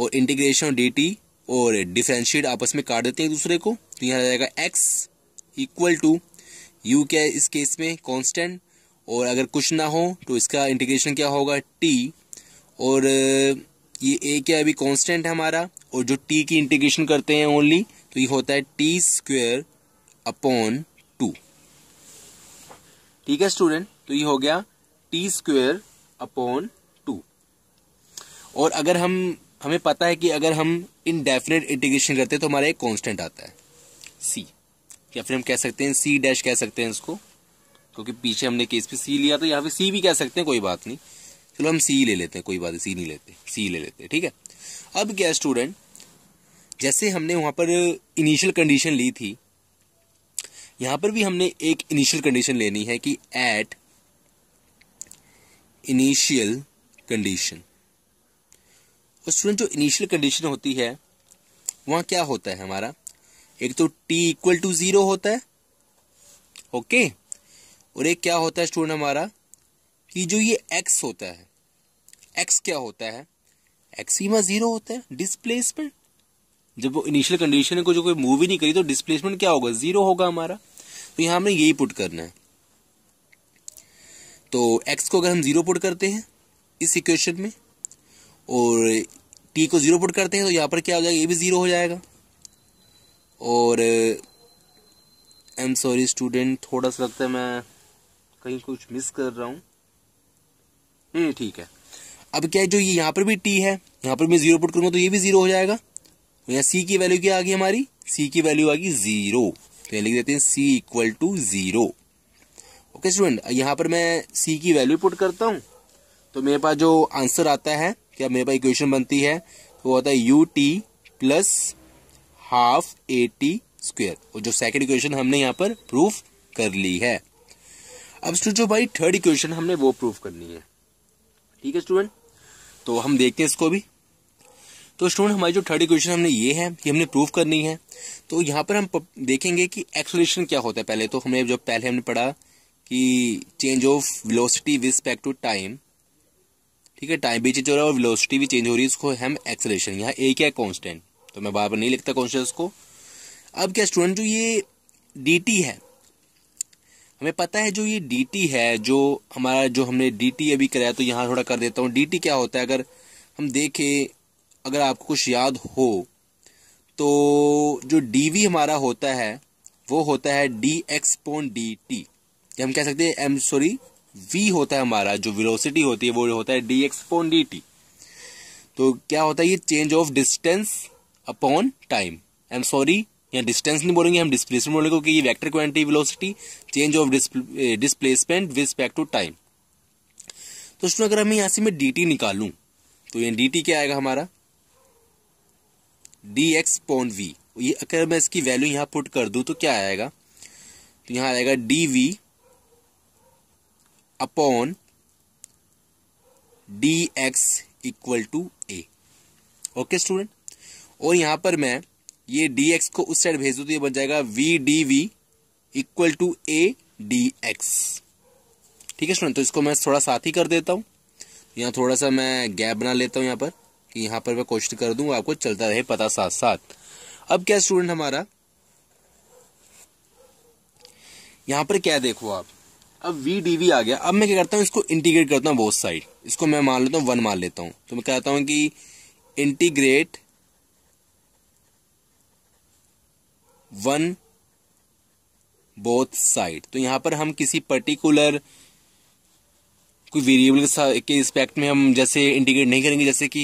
और इंटीग्रेशन डी टी और डिफ्रेंशिएट आपस में काट देते हैं एक दूसरे को तो यहाँ जाएगा एक्स इक्वल टू यू क्या है इस केस में कांस्टेंट और अगर कुछ ना हो तो इसका इंटीग्रेशन क्या होगा टी और ये ए क्या अभी कांस्टेंट है हमारा और जो टी की इंटीग्रेशन करते हैं ओनली तो ये होता है टी स्क्वेयर अपॉन टू ठीक है स्टूडेंट तो ये हो गया टी स्क्वेयर अपॉन टू और अगर हम हमें पता है कि अगर हम इनडेफिनेट इंटीग्रेशन करते हैं तो हमारा एक कांस्टेंट आता है सी या फिर हम कह सकते हैं सी डैश कह सकते हैं इसको क्योंकि पीछे हमने केस पे सी लिया तो यहाँ पे सी भी कह सकते हैं कोई बात नहीं चलो हम सी ले लेते हैं कोई बात नहीं सी नहीं लेते सी ले लेते हैं ठीक है अब क्या स्टूडेंट जैसे हमने वहां पर इनिशियल कंडीशन ली थी यहां पर भी हमने एक इनिशियल कंडीशन लेनी है कि एट इनिशियल कंडीशन और स्टूडेंट जो इनिशियल कंडीशन होती है वहां क्या होता है हमारा एक तो t इक्वल टू जीरो होता है ओके और एक क्या होता है स्टूडेंट हमारा कि जो ये x होता है x क्या होता है एक्सीमा जीरो होता है डिस्प्लेसमेंट जब वो इनिशियल कंडीशन को जो कोई मूव ही नहीं करी तो डिस्प्लेसमेंट क्या होगा जीरो होगा हमारा तो यहां हमने यही पुट करना है तो एक्स को अगर हम जीरो पुट करते हैं इस इक्वेशन में और टी को जीरो पुट करते हैं तो यहाँ पर क्या हो जाएगा ये भी जीरो हो जाएगा और आई एम सॉरी स्टूडेंट थोड़ा सा लगता है मैं कहीं कुछ मिस कर रहा हूँ हम्म, ठीक है अब क्या है जो ये यहाँ पर भी टी है यहां पर मैं जीरो पुट करूंगा तो ये भी जीरो हो जाएगा तो यहाँ सी की वैल्यू क्या आ गई हमारी सी की वैल्यू आ गई जीरो तो लिख देते हैं c equal to zero okay student यहाँ पर मैं सी की वैल्यू पुट करता हूँ तो मेरे पास जो आंसर आता है क्या मेरे पास इक्वेशन बनती है तो वो होता है u T plus half A T square और जो सेकेंड इक्वेशन हमने यहाँ पर प्रूफ कर ली है अब स्टूडेंट जो भाई थर्ड इक्वेशन हमने वो प्रूफ करनी है ठीक है स्टूडेंट तो हम देखते हैं इसको भी तो स्टूडेंट हमारी जो थर्ड इक्वेशन हमने ये है कि हमने प्रूव करनी है तो यहाँ पर हम देखेंगे कि एक्सोलेशन क्या होता है पहले तो हमने जो पहले हमने पढ़ा कि change of velocity with respect to time ठीक है टाइम भी चेंज हो रहा है और विलोसिटी भी चेंज हो रही है इसको हम एक्सोलेशन यहाँ एक है कॉन्स्टेंट तो मैं बार बार नहीं लिखता कॉन्स्टेंट को अब क्या स्टूडेंट जो ये डी है हमें पता है जो ये डी है जो हमारा जो हमने डी अभी कराया तो यहाँ थोड़ा कर देता हूँ डी क्या होता है अगर हम देखें अगर आपको कुछ याद हो तो जो डी वी हमारा होता है वो होता है d x upon d t हम कह सकते हैं एम सॉरी वी होता है हमारा जो वेलोसिटी होती है वो होता है d x upon d t तो क्या होता है ये change of distance upon time am sorry यहाँ डिस्टेंस नहीं बोलेंगे हम डिस्प्लेसमेंट बोलेंगे क्योंकि ये vector quantity velocity change of displacement with respect to time तो उसमें अगर हमें यहाँ से मैं डी टी निकालूं तो ये डी टी क्या आएगा हमारा डी एक्स पॉन वी ये अगर मैं इसकी वैल्यू यहाँ पुट कर दूँ तो क्या आएगा तो यहाँ आएगा d v upon d x equal to a okay student और यहाँ पर मैं ये डी एक्स को उस साइड भेज दूँ तो ये बन जाएगा v d v equal to a d x ठीक है स्टूडेंट तो इसको मैं थोड़ा साथ ही कर देता हूँ यहाँ थोड़ा सा मैं गैप बना लेता हूँ यहाँ पर कि यहाँ पर मैं क्वेश्चन कर दूंगा आपको चलता रहे पता साथ साथ अब क्या स्टूडेंट हमारा यहाँ पर क्या देखो आप अब वी डी वी आ गया अब मैं क्या करता हूँ इसको इंटीग्रेट करता हूँ बोथ साइड इसको मैं मान लेता हूँ वन मान लेता हूँ तो मैं कहता हूँ कि इंटीग्रेट वन बोथ साइड तो यहाँ पर हम किसी पर्टिकुलर कोई वेरिएबल के साथ के रिस्पेक्ट में हम जैसे इंडिकेट नहीं करेंगे जैसे कि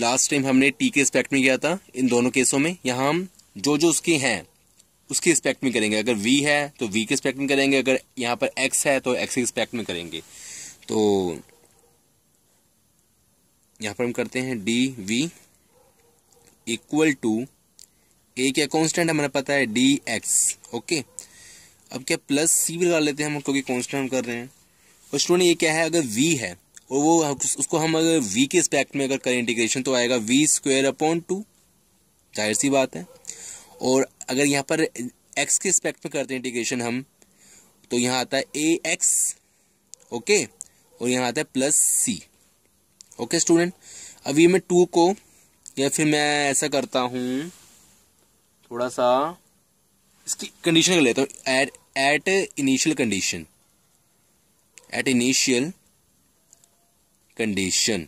लास्ट टाइम हमने टी के रिस्पेक्ट में किया था इन दोनों केसों में यहाँ हम जो जो उसके हैं उसके रिस्पेक्ट में करेंगे अगर वी है तो वी के रिस्पेक्ट में करेंगे अगर यहाँ पर एक्स है तो एक्स के रिस्पेक्ट में करेंगे तो यहाँ पर हम करते हैं d v equal to a क्या कॉन्स्टेंट हमें पता है डी एक्स ओके अब क्या प्लस सी भी लगा लेते हैं हम क्योंकि कॉन्स्टेंट हम कर रहे हैं और स्टूडेंट ये क्या है अगर वी है और वो उसको हम अगर वी के स्पेक्ट में अगर करें इंटीग्रेशन तो आएगा वी स्क्वेयर अपॉन टू जाहिर सी बात है और अगर यहाँ पर एक्स के स्पेक्ट में करते हैं इंटीग्रेशन हम तो यहाँ आता है ए एक्स ओके और यहाँ आता है प्लस सी ओके स्टूडेंट अब ये मैं टू को या फिर मैं ऐसा करता हूँ थोड़ा सा इसकी कंडीशन कर लेता हूँ at at initial condition at initial condition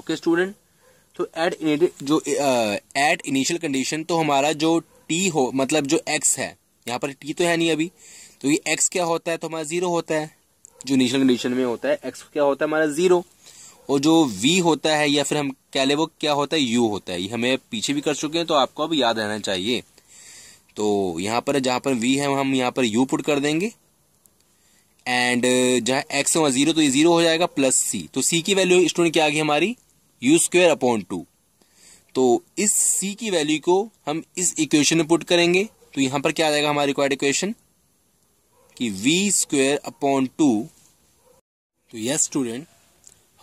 okay student तो एट जो एट इनिशियल कंडीशन तो हमारा जो टी हो मतलब जो एक्स है यहाँ पर टी तो है नहीं अभी तो ये एक्स क्या होता है तो हमारा जीरो होता है जो इनिशियल कंडीशन में होता है एक्स क्या होता है हमारा जीरो और जो वी होता है या फिर हम कह ले वो क्या होता है यू होता है ये हमें पीछे भी कर चुके हैं तो आपको अब याद रहना चाहिए तो यहाँ पर जहाँ पर वी है हम यहाँ पर यू पुट कर देंगे एंड जहां एक्स वहां जीरो तो ये जीरो हो जाएगा प्लस सी तो सी की वैल्यू स्टूडेंट क्या आ गई हमारी यू स्क्वेयर अपॉन टू तो इस सी की वैल्यू को हम इस इक्वेशन में पुट करेंगे तो यहां पर क्या आ जाएगा हमारी रिक्वायर्ड इक्वेशन कि वी स्क्वेयर अपॉन टू तो यस स्टूडेंट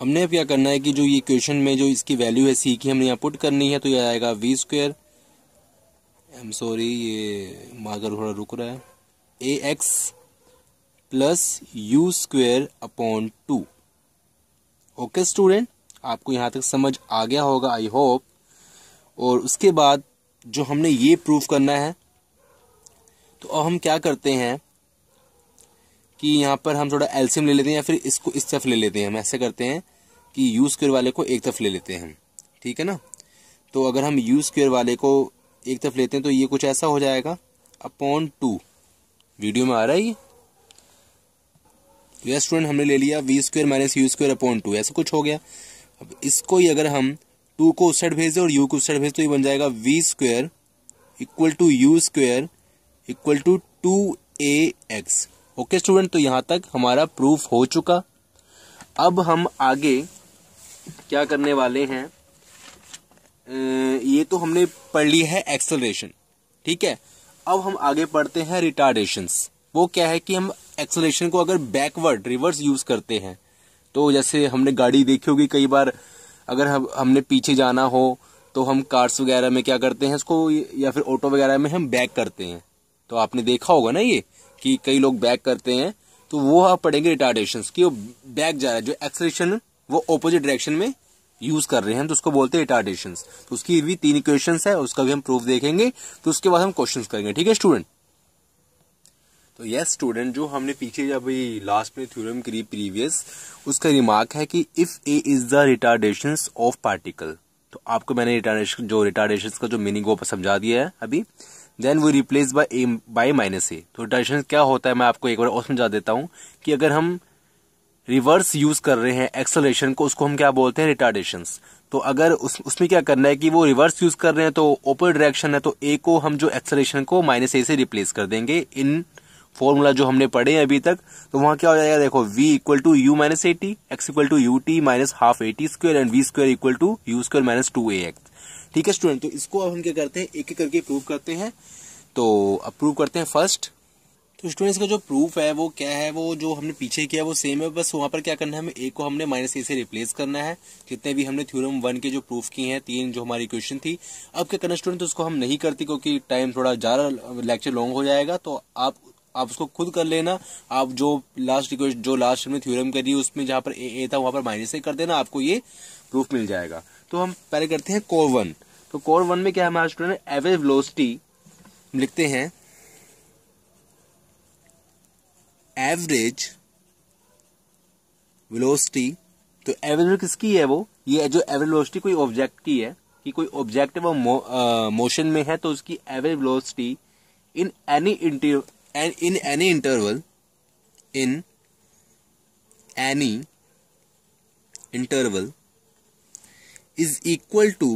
हमने अब क्या करना है कि जो ये इक्वेशन में जो इसकी वैल्यू है सी की हमने यहाँ पुट करनी है तो यह आएगा v square I am sorry ये मार्कर थोड़ा रुक रहा है a x plus u square upon two okay student आपको यहां तक समझ आ गया होगा आई होप और उसके बाद जो हमने ये प्रूफ करना है तो अब हम क्या करते हैं कि यहाँ पर हम थोड़ा एल्सियम ले लेते हैं या फिर इसको इस तरफ ले लेते हैं हम ऐसे करते हैं कि यू स्क्वेयर वाले को एक तरफ ले लेते हैं ठीक है ना तो अगर हम यू स्क्वेयर वाले को एक तरफ लेते हैं तो ये कुछ ऐसा हो जाएगा अपॉन टू वीडियो में आ रहा है ये तो यह स्टूडेंट हमने ले लिया v square minus u square upon two ऐसा कुछ हो गया अब इसको ही अगर हम टू को उस साइड भेज दें और यू को उस साइड भेज तो ये बन जाएगा v square equal to u square equal to two a x okay student तो यहाँ तक हमारा प्रूफ हो चुका अब हम आगे क्या करने वाले हैं ये तो हमने पढ़ ली है एक्सलरेशन ठीक है अब हम आगे पढ़ते हैं रिटार्डेशंस वो क्या है कि हम एक्सलेशन को अगर बैकवर्ड रिवर्स यूज करते हैं तो जैसे हमने गाड़ी देखी होगी कई बार अगर हम हमने पीछे जाना हो तो हम कार्स वगैरह में क्या करते हैं इसको या फिर ऑटो वगैरह में हम बैक करते हैं तो आपने देखा होगा ना ये कि कई लोग बैक करते हैं तो वो आप पढ़ेंगे रिटार्डेशन की वो बैक जा रहा है जो एक्सलेशन वो अपोजिट डायरेक्शन में यूज कर रहे हैं तो उसको बोलते हैं रिटार्डेशन तो उसकी भी तीन इक्वेशन है उसका भी हम प्रूफ देखेंगे तो उसके बाद हम क्वेश्चन करेंगे ठीक है स्टूडेंट तो यस स्टूडेंट जो हमने पीछे जब लास्ट में थ्योरम करी प्रीवियस उसका रिमार्क है कि if a is the retardation of particle तो आपको मैंने रिटार्डेशन जो रिटार्डेशन का जो मीनिंग वो समझा दिया है अभी देन वो replace by a by minus a तो रिटार्डेशन क्या होता है मैं आपको एक बार और समझा देता हूँ कि अगर हम रिवर्स यूज कर रहे हैं एक्सलेशन को उसको हम क्या बोलते हैं रिटार्डेशन तो अगर उस उसमें क्या करना है कि वो रिवर्स यूज कर रहे हैं तो ओपन डायरेक्शन है तो ए को हम जो एक्सलेशन को माइनस ए से रिप्लेस कर देंगे इन फॉर्मूला जो हमने पढ़े हैं अभी तक तो वहां क्या हो जाएगा देखो v equal to u minus a t x equal to U T minus half a t square and v square equal to u square minus two a x ठीक है स्टूडेंट तो इसको अब हम क्या करते हैं एक एक करके प्रूव करते हैं तो अब प्रूव करते हैं फर्स्ट तो स्टूडेंट्स का जो प्रूफ है वो क्या है वो जो हमने पीछे किया वो सेम है बस वहां पर क्या करना है हमें ए को हमने माइनस ए से रिप्लेस करना है जितने भी हमने थ्योरम वन के जो प्रूफ किए हैं तीन जो हमारी क्वेश्चन थी अब क्या करना स्टूडेंट तो उसको हम नहीं करते क्योंकि टाइम थोड़ा ज़्यादा लेक्चर लॉन्ग हो जाएगा तो आप आप उसको खुद कर लेना आप जो लास्ट रिक्वेस्ट जो लास्ट हमने थ्योरम करी उसमें जहां पर ए ए था वहां पर माइनस ए कर देना आपको ये प्रूफ मिल जाएगा तो हम पहले करते हैं कोर वन तो कोर वन में क्या है हमारा स्टूडेंट एवरेज वेलोसिटी लिखते हैं एवरेज वेलोसिटी तो एवरेज किसकी है वो ये जो एवरेज वेलोसिटी कोई ऑब्जेक्ट की है कि कोई ऑब्जेक्ट वो मोशन में है तो उसकी average velocity in any and in any interval in any interval is equal to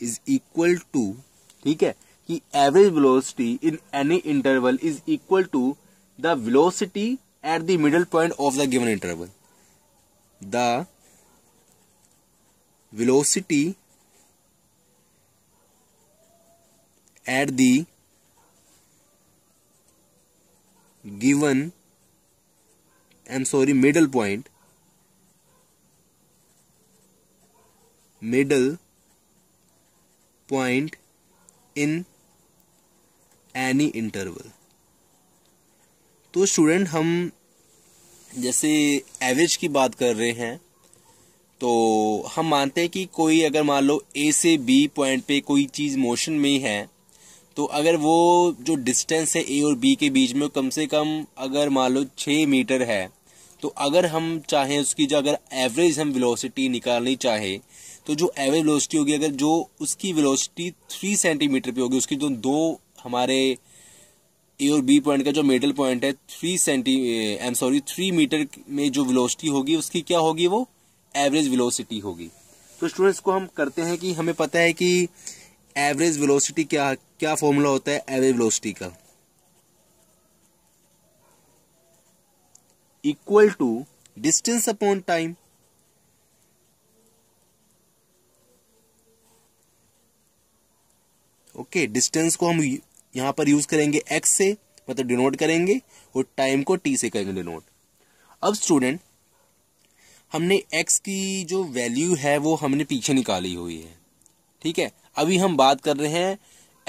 is equal to ठीक है कि average velocity in any interval is equal to the velocity at the middle point of the given interval the velocity at the given I'm sorry middle point middle point in any interval तो student हम जैसे average की बात कर रहे हैं तो हम मानते हैं कि कोई अगर मान लो ए से बी पॉइंट पे कोई चीज़ मोशन में ही है तो अगर वो जो डिस्टेंस है ए और बी के बीच में कम से कम अगर मान लो छः मीटर है तो अगर हम चाहें उसकी जो अगर एवरेज हम वेलोसिटी निकालनी चाहें तो जो एवरेज वेलोसिटी होगी अगर जो उसकी वेलोसिटी थ्री सेंटीमीटर पे होगी उसकी जो दो हमारे ए और बी पॉइंट का जो मिडल पॉइंट है three centi M sorry three metre में जो वेलोसिटी होगी उसकी क्या होगी वो एवरेज वेलोसिटी होगी तो स्टूडेंट्स को हम करते हैं कि हमें पता है कि एवरेज वेलोसिटी क्या क्या फॉर्मूला होता है एवरेज वेलोसिटी का equal to distance upon time okay distance को हम यहां पर यूज करेंगे एक्स से मतलब डिनोट करेंगे और टाइम को टी से करेंगे डिनोट अब स्टूडेंट हमने एक्स की जो वैल्यू है वो हमने पीछे निकाली हुई है ठीक है अभी हम बात कर रहे हैं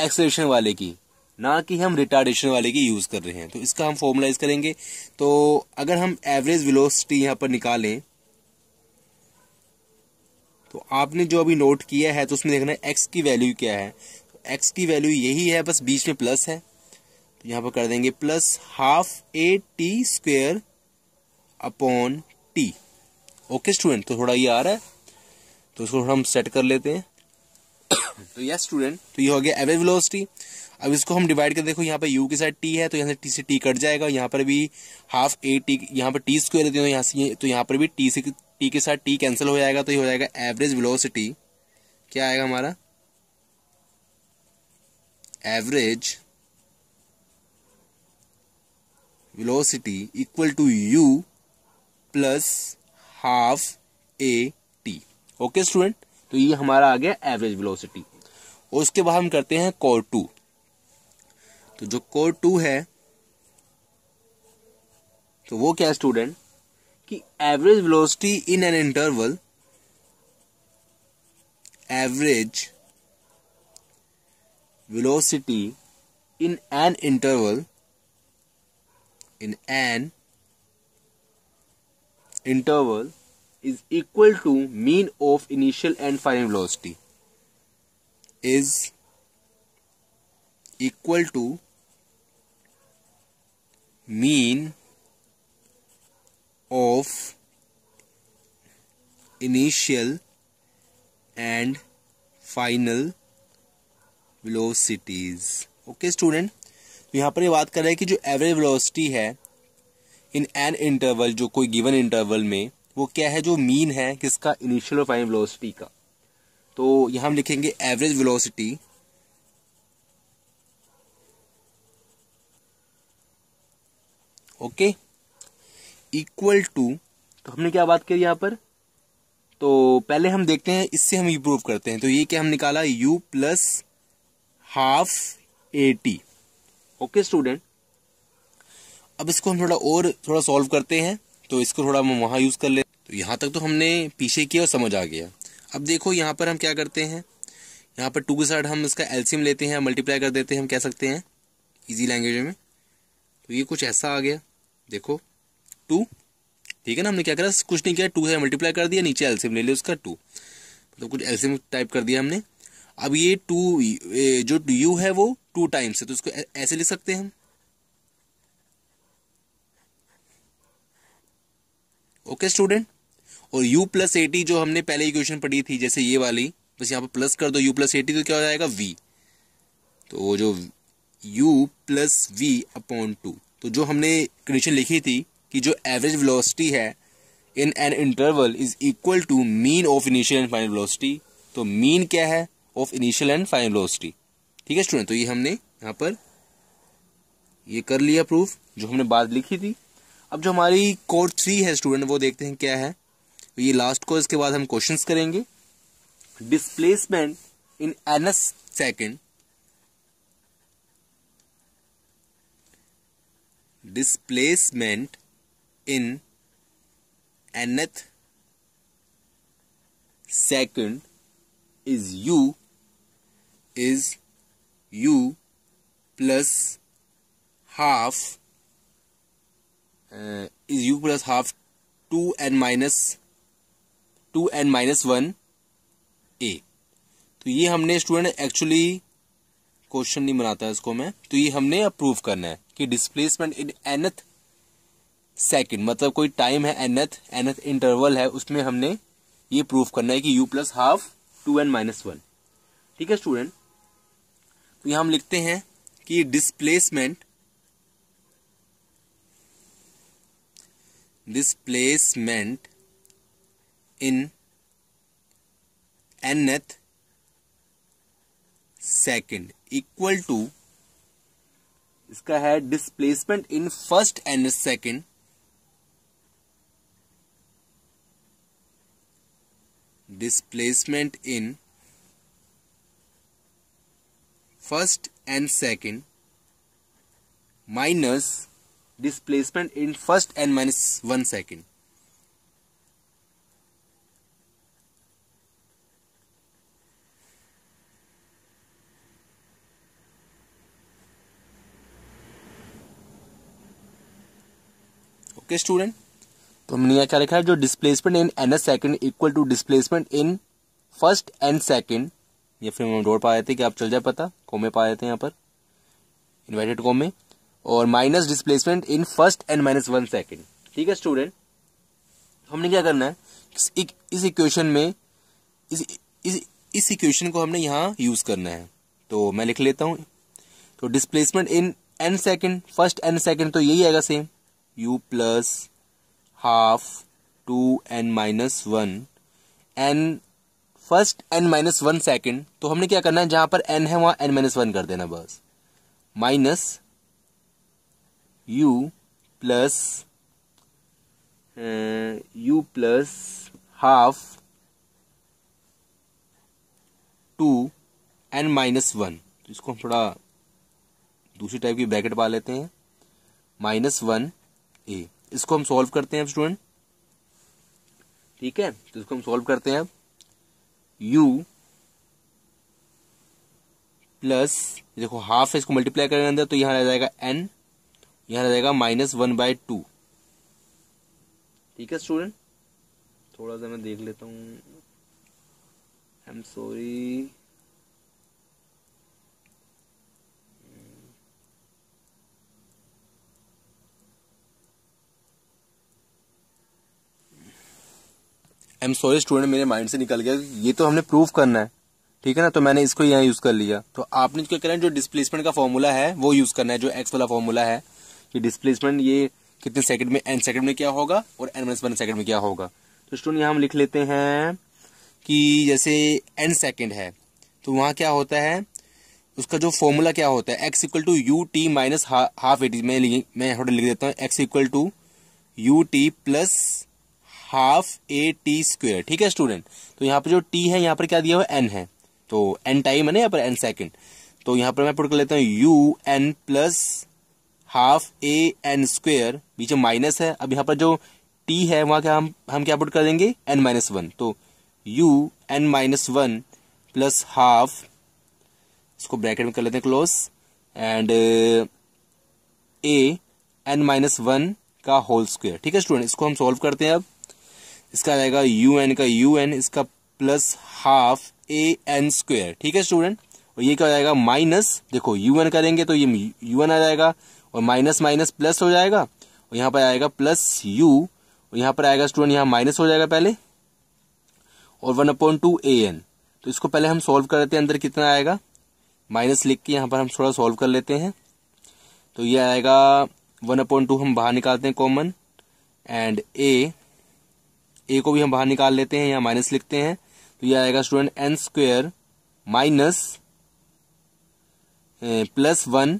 एक्सलेशन वाले की ना कि हम रिटार्डेशन वाले की यूज़ कर रहे हैं तो इसका हम फॉर्मुलाइज करेंगे तो अगर हम एवरेज विलोसिटी यहाँ पर निकालें तो आपने जो अभी नोट किया है तो उसमें देखना है एक्स की वैल्यू क्या है तो एक्स की वैल्यू यही है बस बीच में प्लस है तो यहाँ पर कर देंगे plus half A T square upon T okay student तो थोड़ा ये आ रहा है तो इसको हम सेट कर लेते हैं तो यस स्टूडेंट तो ये हो गया एवरेज वेलोसिटी अब इसको हम डिवाइड कर देखो यहाँ पर यू के साथ टी है तो यहाँ से टी से टी कट जाएगा यहाँ पर भी हाफ ए टी यहाँ पर टी स्क्वायर तो यहाँ से तो यहाँ पर भी टी से टी के साथ टी कैंसिल हो जाएगा तो ये हो जाएगा एवरेज वेलोसिटी क्या आएगा हमारा average velocity equal to you plus half A T okay student तो ये हमारा आ गया एवरेज वेलोसिटी और उसके बाद हम करते हैं कोर टू तो जो कोर टू है तो वो क्या स्टूडेंट कि average velocity in an interval average velocity in an interval in an interval is equal to mean of initial and final velocity is equal to mean of initial and final velocities okay student तो यहाँ पर ये बात कर रहे हैं कि जो एवरेज वेलोसिटी है इन एन इंटरवल जो कोई गिवन इंटरवल में वो क्या है जो मीन है किसका इनिशियल और फाइनल वेलोसिटी का तो यहां हम लिखेंगे average velocity okay equal to तो हमने क्या बात करी यहां पर तो पहले हम देखते हैं इससे हम इम्प्रूव करते हैं तो ये क्या हम निकाला u प्लस हाफ ए टी ओके स्टूडेंट अब इसको हम थोड़ा और थोड़ा सॉल्व करते हैं तो इसको थोड़ा हम वहां यूज़ कर ले तो यहाँ तक तो हमने पीछे किया और समझ आ गया अब देखो यहाँ पर हम क्या करते हैं यहाँ पर टू के साथ हम इसका एल्सीम लेते हैं मल्टीप्लाई कर देते हैं हम कह सकते हैं इजी लैंग्वेज में तो ये कुछ ऐसा आ गया देखो टू ठीक है ना हमने क्या करा कुछ नहीं किया टू है मल्टीप्लाई कर दिया नीचे एल्सीम ले लिया उसका टू मतलब तो कुछ एल्सीम टाइप कर दिया हमने अब ये टू जो यू है वो टू टाइम्स है तो उसको ऐसे लिख सकते हैं हम ओके स्टूडेंट और यू प्लस एटी जो हमने पहले इक्वेशन पढ़ी थी जैसे ये वाली बस यहाँ पर प्लस कर दो यू प्लस एटी तो क्या हो जाएगा वी तो वो जो U plus we upon two तो जो हमने कंडीशन लिखी थी कि जो एवरेज वेलोसिटी है in an interval is equal to mean of initial and final velocity तो मीन क्या है of initial and final velocity ठीक है स्टूडेंट तो ये हमने यहाँ पर ये कर लिया प्रूफ जो हमने बात लिखी थी अब जो हमारी कोड थ्री है स्टूडेंट वो देखते हैं क्या है तो ये लास्ट को इसके बाद हम क्वेश्चन करेंगे displacement in nth second displacement in nth nth second is U is U plus half is U plus half two N minus two N minus one A तो ये हमने स्टूडेंट एक्चुअली क्वेश्चन नहीं बनाता इसको मैं तो ये हमने अप्रूव करना है कि डिस्प्लेसमेंट इन एनथ सेकेंड मतलब कोई टाइम है एनथ एनथ इंटरवल है उसमें हमने ये प्रूव करना है कि U plus half two N minus one ठीक है स्टूडेंट तो यहां हम लिखते हैं कि displacement displacement in nth second equal to इसका है displacement in first and second displacement in first and second minus displacement in first and minus one second के स्टूडेंट तो हमने यहाँ क्या लिखा है जो displacement in nth second equal to displacement in first and second ये फिर हम डोर पा रहे थे कि आप चल जाए पता कॉमे पा रहे थे यहाँ पर इन्वर्टेड कॉमे और minus displacement in first and minus one second ठीक है स्टूडेंट तो हमने क्या करना है इस, इस इक्वेशन में इस इस इस इक्वेशन को हमने यहाँ यूज करना है तो मैं लिख लेता हूँ तो displacement in N second first N second तो यही आएगा same u plus half 2 n minus one N first N minus one second तो हमने क्या करना है जहां पर एन है वहां एन माइनस वन कर देना बस minus U plus you plus half two N minus one तो इसको हम थोड़ा दूसरी टाइप की ब्रैकेट पा लेते हैं माइनस वन ए इसको हम सॉल्व करते हैं स्टूडेंट ठीक है तो इसको हम सॉल्व करते हैं यू प्लस देखो हाफ है इसको मल्टीप्लाई करने अंदर तो यहां रह जाएगा एन यहां रह जाएगा माइनस वन बाय टू ठीक है स्टूडेंट थोड़ा सा मैं देख लेता हूं I am sorry I am sorry student मेरे माइंड से निकल गया ये तो हमने प्रूफ करना है ठीक है ना तो मैंने इसको यहाँ यूज़ कर लिया तो आपने क्या करना है जो डिस्प्लेसमेंट का फॉर्मूला है वो यूज़ करना है जो एक्स वाला फॉर्मूला है कि डिस्प्लेसमेंट ये कितने सेकंड में एन सेकंड में क्या होगा और एन माइनस वन सेकंड में क्या होगा तो स्टूडेंट यहाँ हम लिख लेते हैं कि जैसे एन सेकंड है तो वहाँ क्या होता है उसका जो फॉर्मूला क्या होता है X equal to U T minus half A T मैं मैं लिख देता हूँ X equal to U T plus half A T square ठीक है स्टूडेंट तो यहाँ पर जो टी है यहाँ पर क्या दिया हुआ एन है तो एन टाइम है ना यहाँ पर एन सेकेंड तो यहाँ पर मैं पुट कर लेता हूँ U N plus half A N square बीच में माइनस है अब यहाँ पर जो टी है वहां क्या हम हम क्या पुट कर देंगे एन माइनस वन तो U N minus one plus half इसको ब्रैकेट में कर लेते हैं close and A N minus one का होल स्क्वेयर ठीक है स्टूडेंट इसको हम सॉल्व करते हैं अब इसका आ जाएगा यू एन का यू एन इसका plus half A N square ठीक है स्टूडेंट और ये क्या हो जाएगा माइनस देखो यू एन करेंगे तो ये यू एन आ जाएगा और माइनस माइनस प्लस हो जाएगा और यहाँ पर आएगा प्लस यू और यहाँ पर आएगा स्टूडेंट यहाँ माइनस हो जाएगा पहले और one upon two A N तो इसको पहले हम सॉल्व कर लेते हैं अंदर कितना आएगा माइनस लिख के यहाँ पर हम थोड़ा सॉल्व कर लेते हैं तो ये आएगा वन अपॉइंट टू हम बाहर निकालते हैं कॉमन एंड ए ए को भी हम बाहर निकाल लेते हैं यहाँ माइनस लिखते हैं तो यह आएगा student N square minus plus one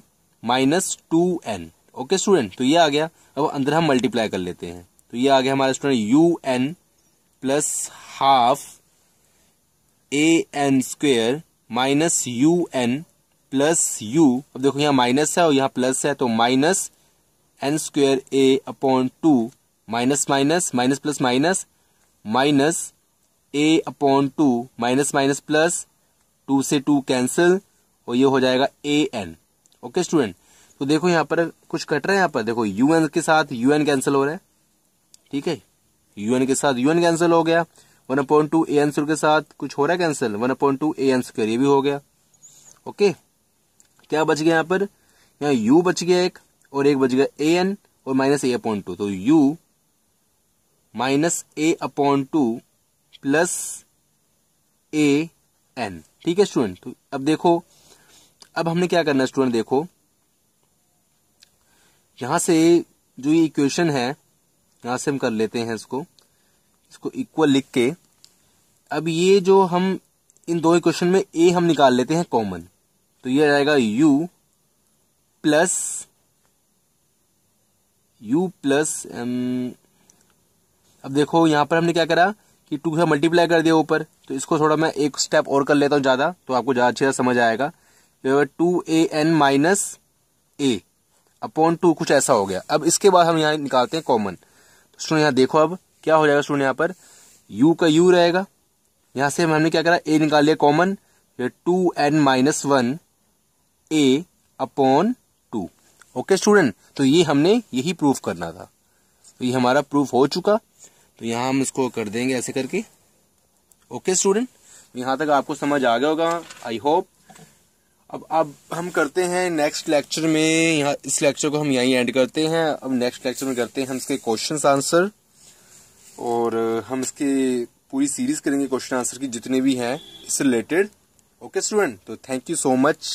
minus two N okay student तो ये आ गया अब अंदर हम मल्टीप्लाई कर लेते हैं तो ये आ गया हमारा student U N plus half A N square minus U N plus U अब देखो यहाँ माइनस है और यहाँ प्लस है तो minus N square A upon two minus minus minus plus minus minus A upon two minus minus plus two से two cancel और ये हो जाएगा ए एन ओके स्टूडेंट तो देखो यहां पर कुछ कट रहा है यहां पर देखो यू एन के साथ यू एन कैंसिल हो रहा है ठीक है यू एन के साथ यू एन कैंसिल हो गया one upon two A N के साथ कुछ हो रहा है cancel one upon two A answer ये भी हो गया ओके क्या बच गया यहां पर यहां यू बच गया एक और एक बच गया ए एन और माइनस ए अपॉइंट टू तो U minus A upon two plus A N ठीक है स्टूडेंट तो अब देखो अब हमने क्या करना है स्टूडेंट देखो यहां से जो ये इक्वेशन है यहां से हम कर लेते हैं इसको इसको इक्वल लिख के अब ये जो हम इन दो इक्वेशन में ए हम निकाल लेते हैं कॉमन तो ये आएगा U plus you plus M अब देखो यहाँ पर हमने क्या करा कि टू से मल्टीप्लाई कर दिया ऊपर तो इसको थोड़ा मैं एक स्टेप और कर लेता हूँ ज़्यादा तो आपको ज़्यादा अच्छे से समझ आएगा two A N minus A upon two कुछ ऐसा हो गया अब इसके बाद हम यहाँ निकालते हैं कॉमन तो स्टूडेंट यहाँ देखो अब क्या हो जाएगा स्टूडेंट यहाँ पर यू का यू रहेगा यहां से हमने क्या करा ए निकाल लिया common two N minus one A upon two okay student तो ये हमने यही प्रूफ करना था तो ये हमारा प्रूफ हो चुका तो यहाँ हम इसको कर देंगे ऐसे करके ओके स्टूडेंट यहाँ तक आपको समझ आ गया होगा आई होप अब अब हम करते हैं नेक्स्ट लेक्चर में यहाँ इस लेक्चर को हम यहीं एंड करते हैं अब नेक्स्ट लेक्चर में करते हैं हम इसके क्वेश्चन आंसर और हम इसके पूरी सीरीज करेंगे क्वेश्चन आंसर की जितने भी हैं इससे रिलेटेड ओके स्टूडेंट तो थैंक यू सो मच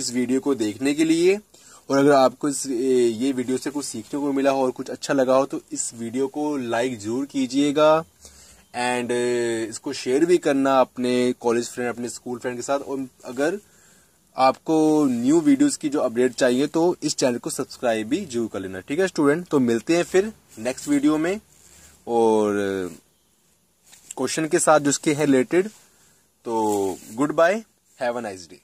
इस वीडियो को देखने के लिए और अगर आपको इस ये वीडियो से कुछ सीखने को मिला हो और कुछ अच्छा लगा हो तो इस वीडियो को लाइक ज़रूर कीजिएगा एंड इसको शेयर भी करना अपने कॉलेज फ्रेंड अपने स्कूल फ्रेंड के साथ और अगर आपको न्यू वीडियोस की जो अपडेट चाहिए तो इस चैनल को सब्सक्राइब भी जरूर कर लेना ठीक है स्टूडेंट तो मिलते हैं फिर नेक्स्ट वीडियो में और क्वेश्चन के साथ जिसके हैं रिलेटेड तो goodbye have a nice day